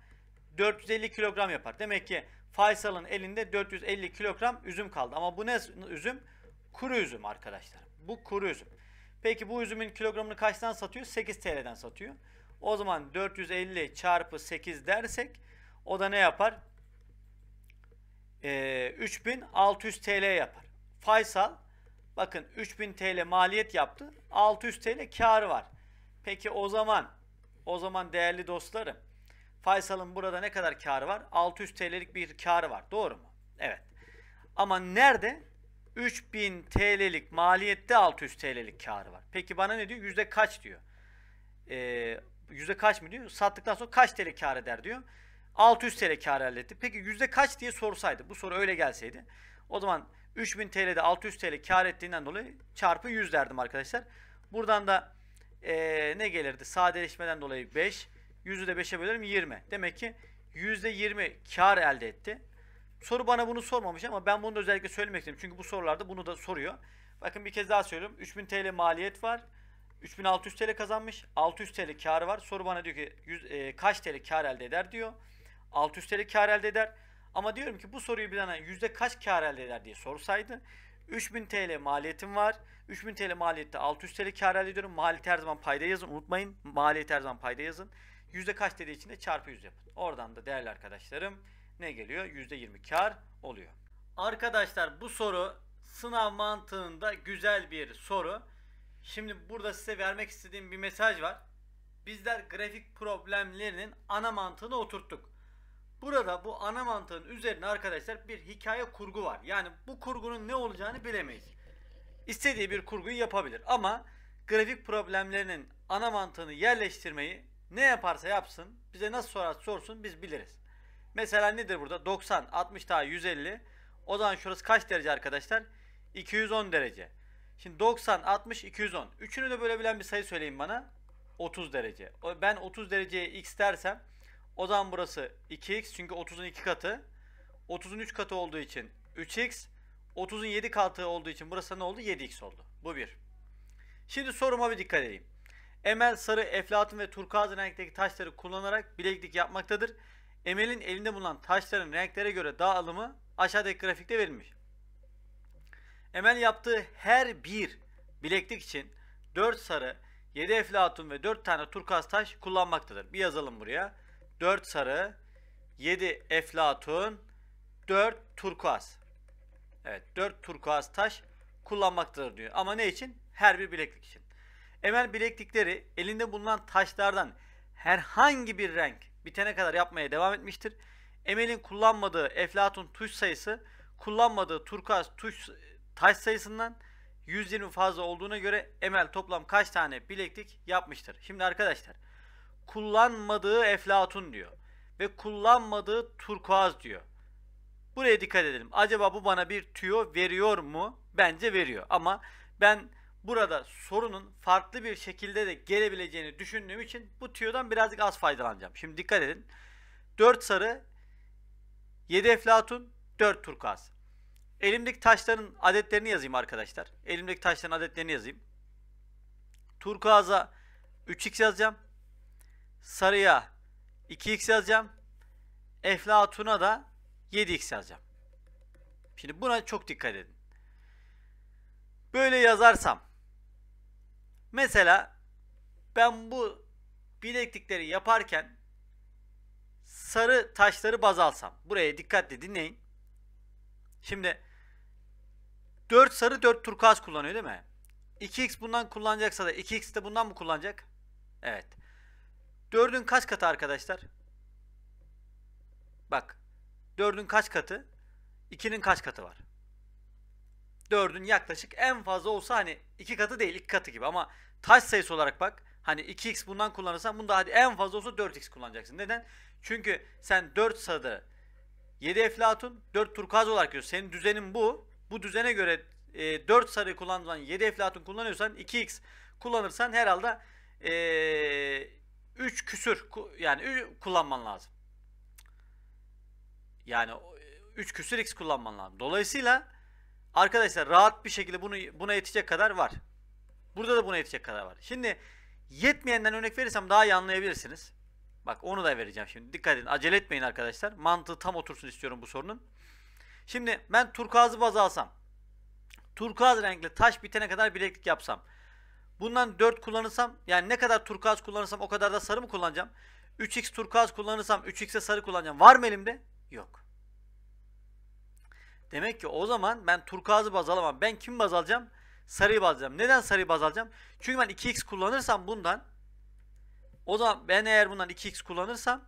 450 kilogram yapar. Demek ki Faysal'ın elinde 450 kilogram üzüm kaldı. Ama bu ne üzüm? Kuru üzüm arkadaşlar. Bu kuru üzüm. Peki bu üzümün kilogramını kaçtan satıyor? 8 TL'den satıyor. O zaman 450 çarpı 8 dersek o da ne yapar? Ee, 3600 TL yapar. Faysal bakın 3000 TL maliyet yaptı. 600 TL karı var. Peki o zaman o zaman değerli dostlarım Faysal'ın burada ne kadar karı var? 600 TL'lik bir karı var. Doğru mu? Evet. Ama nerede? 3000 TL'lik maliyette 600 TL'lik karı var. Peki bana ne diyor? Yüzde kaç diyor. Ee, yüzde kaç mı diyor? Sattıktan sonra kaç TL kar eder diyor. 600 TL kar elde etti. Peki yüzde kaç diye sorsaydı, bu soru öyle gelseydi. O zaman 3000 TL'de 600 TL kar ettiğinden dolayı çarpı 100 derdim arkadaşlar. Buradan da e, ne gelirdi? Sadeleşmeden dolayı 5, 100'ü de 5'e bölerim 20. Demek ki %20 kar elde etti. Soru bana bunu sormamış ama ben bunu da özellikle söylemek istedim. Çünkü bu sorularda bunu da soruyor. Bakın bir kez daha söylüyorum. 3000 TL maliyet var. 3600 TL kazanmış. 600 TL karı var. Soru bana diyor ki 100, e, kaç TL kar elde eder diyor. 600 TL kar elde eder. Ama diyorum ki bu soruyu bir bilene yüzde kaç kar elde eder diye sorsaydı 3000 TL maliyetim var. 3000 TL maliyette 600 TL kar elde ediyorum. Maliyet her zaman payda yazın. Unutmayın. Maliyet her zaman payda yazın. Yüzde kaç dediği için de çarpı 100 yapın. Oradan da değerli arkadaşlarım ne geliyor? Yüzde 20 kar oluyor. Arkadaşlar bu soru sınav mantığında güzel bir soru. Şimdi burada size vermek istediğim bir mesaj var. Bizler grafik problemlerinin ana mantığını oturttuk. Burada bu ana mantığın üzerine arkadaşlar bir hikaye kurgu var. Yani bu kurgunun ne olacağını bilemeyiz. İstediği bir kurguyu yapabilir ama grafik problemlerinin ana mantığını yerleştirmeyi ne yaparsa yapsın, bize nasıl sorar sorsun biz biliriz. Mesela nedir burada? 90, 60 daha 150. O zaman şurası kaç derece arkadaşlar? 210 derece. Şimdi 90, 60, 210. Üçünü de bölebilen bir sayı söyleyin bana. 30 derece. Ben 30 dereceye x dersem o zaman burası 2x çünkü 30'un 2 katı. 30'un 3 katı olduğu için 3x. 30'un 7 katı olduğu için burası ne oldu? 7x oldu. Bu bir. Şimdi soruma bir dikkat edeyim. Emel sarı, eflatun ve turkuaz renkteki taşları kullanarak bileklik yapmaktadır. Emel'in elinde bulunan taşların renklere göre dağılımı aşağıdaki grafikte verilmiş. Emel yaptığı her bir bileklik için 4 sarı, 7 eflatun ve 4 tane turkuaz taş kullanmaktadır. Bir yazalım buraya. 4 sarı, 7 eflatun, 4 turkuaz. Evet 4 turkuaz taş kullanmaktadır diyor. Ama ne için? Her bir bileklik için. Emel bileklikleri elinde bulunan taşlardan herhangi bir renk bitene kadar yapmaya devam etmiştir. Emel'in kullanmadığı eflatun tuş sayısı kullanmadığı turkuaz tuş taş sayısından 120 fazla olduğuna göre Emel toplam kaç tane bileklik yapmıştır? Şimdi arkadaşlar kullanmadığı eflatun diyor ve kullanmadığı turkuaz diyor. Buraya dikkat edelim. Acaba bu bana bir tüyo veriyor mu? Bence veriyor ama ben burada sorunun farklı bir şekilde de gelebileceğini düşündüğüm için bu tüyodan birazcık az faydalanacağım. Şimdi dikkat edin. 4 sarı, 7 eflatun, 4 turkuaz. Elimdeki taşların adetlerini yazayım arkadaşlar. Elimdeki taşların adetlerini yazayım. Turkuaz'a 3x yazacağım. Sarıya 2x yazacağım. Eflatun'a da 7x yazacağım. Şimdi buna çok dikkat edin. Böyle yazarsam Mesela ben bu bileklikleri yaparken sarı taşları baz alsam. Buraya dikkatle dinleyin. Şimdi 4 sarı 4 turkuaz kullanıyor değil mi? 2x bundan kullanacaksa da 2x de bundan mı kullanacak? Evet. 4'ün kaç katı arkadaşlar? Bak. 4'ün kaç katı? 2'nin kaç katı var? 4'ün yaklaşık en fazla olsa hani 2 katı değil 2 katı gibi ama taş sayısı olarak bak. Hani 2x bundan kullanırsan bunda hadi en fazla olsa 4x kullanacaksın. Neden? Çünkü sen 4 sadı 7 eflatun 4 turkuaz olarak görüyorsun. Senin düzenin bu. Bu düzene göre e, 4 sarı kullanılan 7 eflatun kullanıyorsan 2x kullanırsan herhalde e, 3 küsür yani 3 kullanman lazım. Yani 3 e, küsür x kullanman lazım. Dolayısıyla arkadaşlar rahat bir şekilde bunu buna yetecek kadar var. Burada da buna yetecek kadar var. Şimdi yetmeyenden örnek verirsem daha iyi anlayabilirsiniz. Bak onu da vereceğim şimdi. Dikkat edin. Acele etmeyin arkadaşlar. Mantığı tam otursun istiyorum bu sorunun. Şimdi ben turkuazı baz alsam. Turkuaz renkli taş bitene kadar bileklik yapsam. Bundan 4 kullanırsam yani ne kadar turkuaz kullanırsam o kadar da sarı mı kullanacağım? 3x turkuaz kullanırsam 3x'e sarı kullanacağım. Var mı elimde? Yok. Demek ki o zaman ben turkuazı baz alamam. Ben kim baz alacağım? sarıyı baz alacağım. Neden sarıyı baz alacağım? Çünkü ben 2x kullanırsam bundan o zaman ben eğer bundan 2x kullanırsam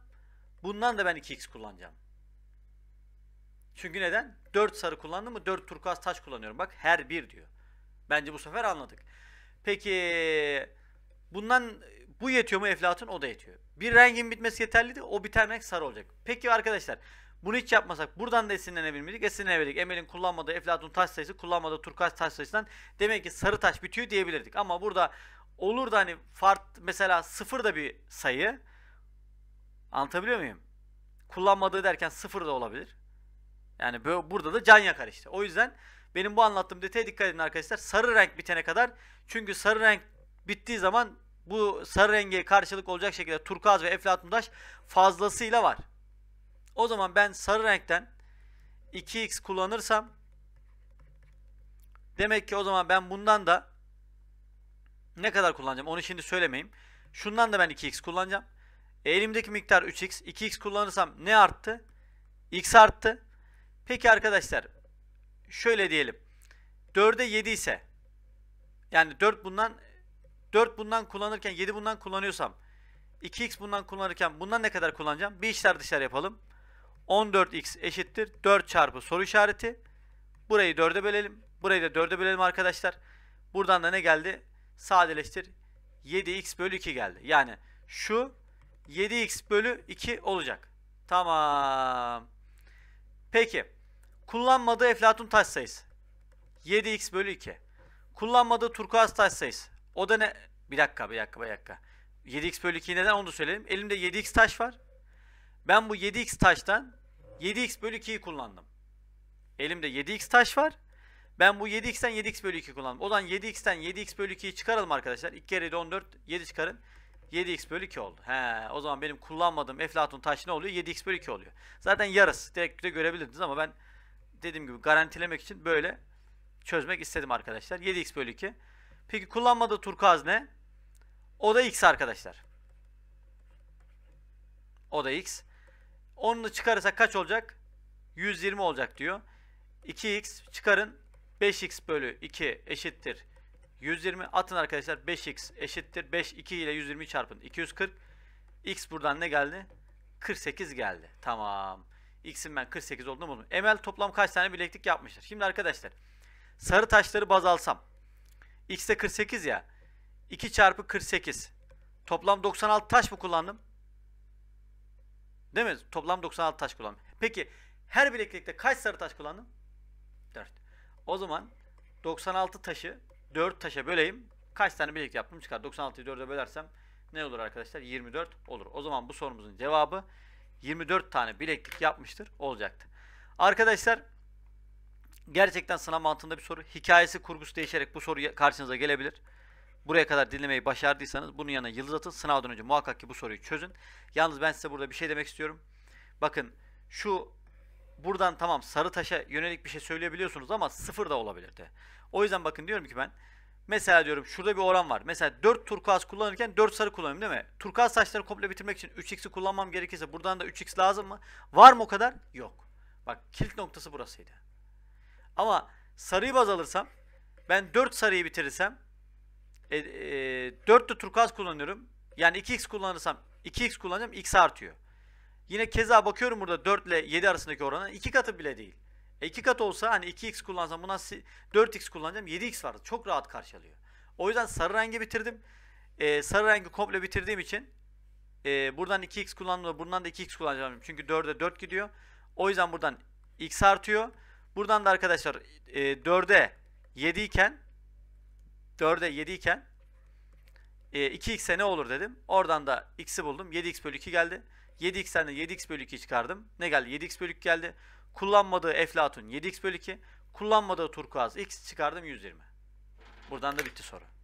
bundan da ben 2x kullanacağım. Çünkü neden? 4 sarı kullandım mı 4 turkuaz taş kullanıyorum. Bak her bir diyor. Bence bu sefer anladık. Peki bundan bu yetiyor mu Eflatun? O da yetiyor. Bir rengin bitmesi yeterliydi. O biten renk sarı olacak. Peki arkadaşlar bunu hiç yapmasak buradan da esinlenebilir Esinlenebilirdik. Emel'in kullanmadığı Eflatun taş sayısı kullanmadığı turkuaz taş sayısından demek ki sarı taş bitiyor diyebilirdik. Ama burada olur da hani fart mesela sıfır da bir sayı. Anlatabiliyor muyum? Kullanmadığı derken sıfır da olabilir. Yani böyle, burada da can yakar işte. O yüzden benim bu anlattığım detaya dikkat edin arkadaşlar. Sarı renk bitene kadar. Çünkü sarı renk bittiği zaman bu sarı renge karşılık olacak şekilde turkuaz ve eflatun taş fazlasıyla var. O zaman ben sarı renkten 2x kullanırsam demek ki o zaman ben bundan da ne kadar kullanacağım onu şimdi söylemeyeyim. Şundan da ben 2x kullanacağım. E, elimdeki miktar 3x. 2x kullanırsam ne arttı? x arttı. Peki arkadaşlar şöyle diyelim. 4'e 7 ise yani 4 bundan 4 bundan kullanırken 7 bundan kullanıyorsam 2x bundan kullanırken bundan ne kadar kullanacağım? Bir işler dışarı yapalım. 14x eşittir 4 çarpı soru işareti. Burayı 4'e bölelim. Burayı da 4'e bölelim arkadaşlar. Buradan da ne geldi? Sadeleştir. 7x bölü 2 geldi. Yani şu 7x bölü 2 olacak. Tamam. Peki. Kullanmadığı eflatun taş sayısı. 7x bölü 2. Kullanmadığı turkuaz taş sayısı. O da ne? Bir dakika bir dakika bir dakika. 7x bölü 2 neden onu da söyleyelim. Elimde 7x taş var. Ben bu 7x taştan 7x bölü 2'yi kullandım. Elimde 7x taş var. Ben bu 7x'ten 7x bölü 2 kullandım. O zaman 7x'ten 7x bölü 2'yi çıkaralım arkadaşlar. 2 kere 14, 7 çıkarın. 7x bölü 2 oldu. He, o zaman benim kullanmadığım eflatun taş ne oluyor? 7x bölü 2 oluyor. Zaten yarısı. Direkt de görebilirdiniz ama ben dediğim gibi garantilemek için böyle çözmek istedim arkadaşlar. 7x bölü 2. Peki kullanmadığı turkuaz ne? O da x arkadaşlar. O da x. 10'unu çıkarırsak kaç olacak? 120 olacak diyor. 2x çıkarın. 5x bölü 2 eşittir. 120 atın arkadaşlar. 5x eşittir. 5 2 ile 120 çarpın. 240. X buradan ne geldi? 48 geldi. Tamam. X'in ben 48 olduğunu buldum. Emel toplam kaç tane bileklik yapmıştır? Şimdi arkadaşlar sarı taşları baz alsam X'de 48 ya. 2 çarpı 48. Toplam 96 taş mı kullandım? Değil mi? Toplam 96 taş kullandım. Peki her bileklikte kaç sarı taş kullandım? 4. O zaman 96 taşı 4 taşa böleyim. Kaç tane bileklik yaptım çıkar. 96'yı 4'e bölersem ne olur arkadaşlar? 24 olur. O zaman bu sorumuzun cevabı 24 tane bileklik yapmıştır olacaktı. Arkadaşlar gerçekten sınav mantığında bir soru. Hikayesi kurgusu değişerek bu soru karşınıza gelebilir. Buraya kadar dinlemeyi başardıysanız bunun yanına yıldız atın. Sınavdan önce muhakkak ki bu soruyu çözün. Yalnız ben size burada bir şey demek istiyorum. Bakın şu buradan tamam sarı taşa yönelik bir şey söyleyebiliyorsunuz ama sıfır da olabilirdi. O yüzden bakın diyorum ki ben mesela diyorum şurada bir oran var. Mesela 4 turkuaz kullanırken 4 sarı kullanıyorum değil mi? Turkuaz saçları komple bitirmek için 3x'i kullanmam gerekirse buradan da 3x lazım mı? Var mı o kadar? Yok. Bak kilit noktası burasıydı. Ama sarıyı baz alırsam ben 4 sarıyı bitirirsem e, e, 4 de turkuaz kullanıyorum. Yani 2x kullanırsam 2x kullanacağım x artıyor. Yine keza bakıyorum burada 4 ile 7 arasındaki oranı 2 katı bile değil. E kat olsa hani 2x kullansam buna 4x kullanacağım 7x vardı. Çok rahat karşılıyor. O yüzden sarı rengi bitirdim. E, sarı rengi komple bitirdiğim için e, buradan 2x kullandım buradan da 2x kullanacağım. Çünkü 4'e 4 gidiyor. O yüzden buradan x artıyor. Buradan da arkadaşlar e, 4'e 7 iken 4'e 7 iken e, 2x'e ne olur dedim. Oradan da x'i buldum. 7x bölü 2 geldi. 7x'ten de 7x bölü 2 çıkardım. Ne geldi? 7x bölü 2 geldi. Kullanmadığı eflatun 7x bölü 2. Kullanmadığı turkuaz x çıkardım 120. Buradan da bitti soru.